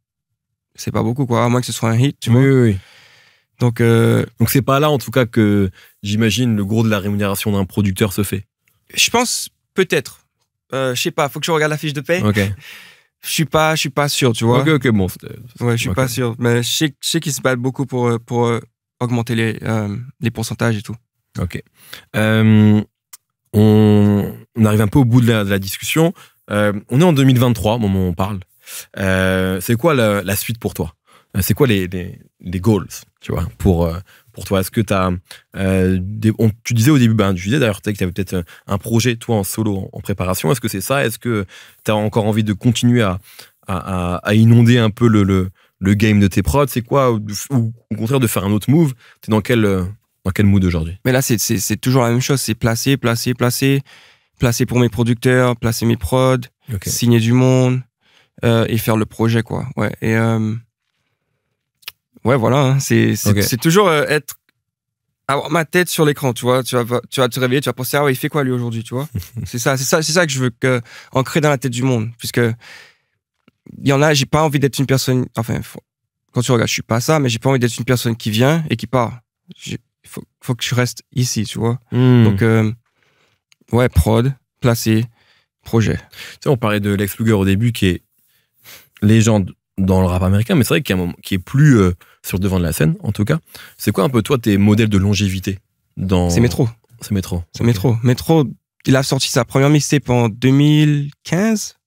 c'est pas beaucoup quoi, à moins que ce soit un hit, tu vois. Oui, oui. Donc euh, donc c'est pas là en tout cas que j'imagine le gros de la rémunération d'un producteur se fait. Je pense peut-être. Euh, je sais pas, faut que je regarde la fiche de paie. Ok. je suis pas je suis pas sûr, tu vois. Ok bon. je suis pas sûr, mais je sais, je qu'ils se battent beaucoup pour pour augmenter les les pourcentages et tout. Ok. Euh, on, arrive un peu au bout de la, discussion. Euh, on est en 2023, au moment où on parle. Euh, c'est quoi la, suite pour toi C'est quoi les, les, goals, tu vois, pour, pour toi Est-ce que tu as. tu disais au début, ben, tu disais d'ailleurs que tu avais peut-être un projet, toi, en solo, en, préparation. Est-ce que c'est ça Est-ce que tu as encore envie de continuer à, à, inonder un peu le, le, game de tes prods C'est quoi ou, au contraire, de faire un autre move Tu es dans quel dans quel mood aujourd'hui Mais là, c'est toujours la même chose. C'est placer, placer, placer, placer pour mes producteurs, placer mes prods, signer du monde euh, et faire le projet, quoi. Ouais. Et euh, ouais, voilà. Hein. c'est toujours euh, être avoir ma tête sur l'écran, tu vois. Tu vas, tu vas te réveiller, tu vas penser ah ouais, il fait quoi lui aujourd'hui, tu vois. c'est ça, c'est ça, c'est ça que je veux que, ancrer dans la tête du monde, puisque il y en a, j'ai pas envie d'être une personne. Enfin, quand tu regardes, je suis pas ça, mais j'ai pas envie d'être une personne qui vient et qui part faut, faut que je reste ici, tu vois. Hmm. Donc, euh, ouais, prod, placé, projet. Tu sais, on parlait de Lex Luger au début, qui est légende dans le rap américain, mais c'est vrai qu'il qui est plus euh, sur le devant de la scène, en tout cas. C'est quoi un peu, toi, tes modèles de longévité dans... C'est Métro. C'est Métro. C'est Métro. Métro, il a sorti sa première mixtape en 2015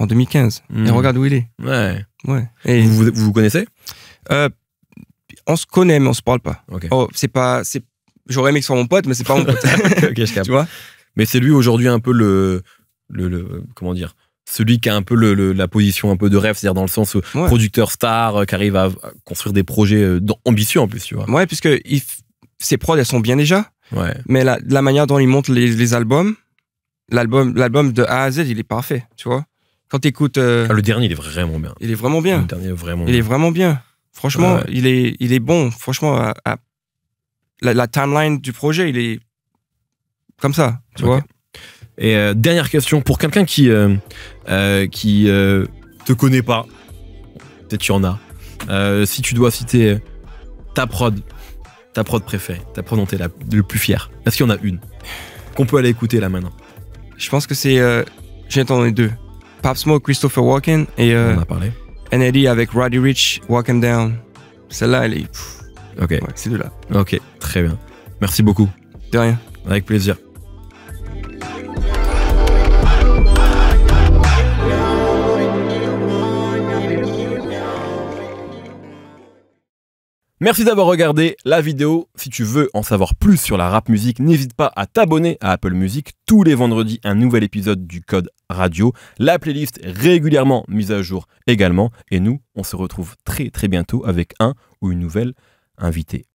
en 2015. Et hmm. regarde où il est. Ouais. Ouais. Et vous, vous, connaissez euh, on se connaît, mais on se parle pas. Oh, c'est pas, c'est, j'aurais aimé que soit mon pote, mais c'est pas mon pote. tu vois mais c'est lui aujourd'hui un peu le, comment dire, celui qui a un peu la position un peu de rêve, c'est-à-dire dans le sens producteur star euh, qui arrive à, construire des projets euh, ambitieux en plus, tu vois. Ouais, puisque ses prods elles sont bien déjà, mais la, manière dont il monte les, albums, l'album, l'album de A à Z, il est parfait, tu vois. Quand tu écoutes euh, ah, le dernier, il est vraiment bien. Il est vraiment bien. vraiment. Il est vraiment bien. Franchement, il, est, il est bon. Franchement, la, timeline du projet, il est comme ça, tu vois. Et euh, dernière question, pour quelqu'un qui euh, euh, qui te connaît pas, peut-être tu en as, si tu dois citer ta prod, ta prod préférée, ta prod dont tu es le plus fier, est-ce qu'il y en a une qu'on peut aller écouter là maintenant Je pense que c'est... entendu les deux. Pop Smoke, Christopher Walken et... On en a parlé. NAD avec Roddy Rich, Walk Em Down. Celle-là, elle est. ok. c'est de là. Ok, très bien. Merci beaucoup. De rien. Avec plaisir. Merci d'avoir regardé la vidéo. Si tu veux en savoir plus sur la rap musique, n'hésite pas à t'abonner à Apple Music. Tous les vendredis, un nouvel épisode du Code Radio. La playlist régulièrement mise à jour également. Et nous, on se retrouve très très bientôt avec un ou une nouvelle invitée.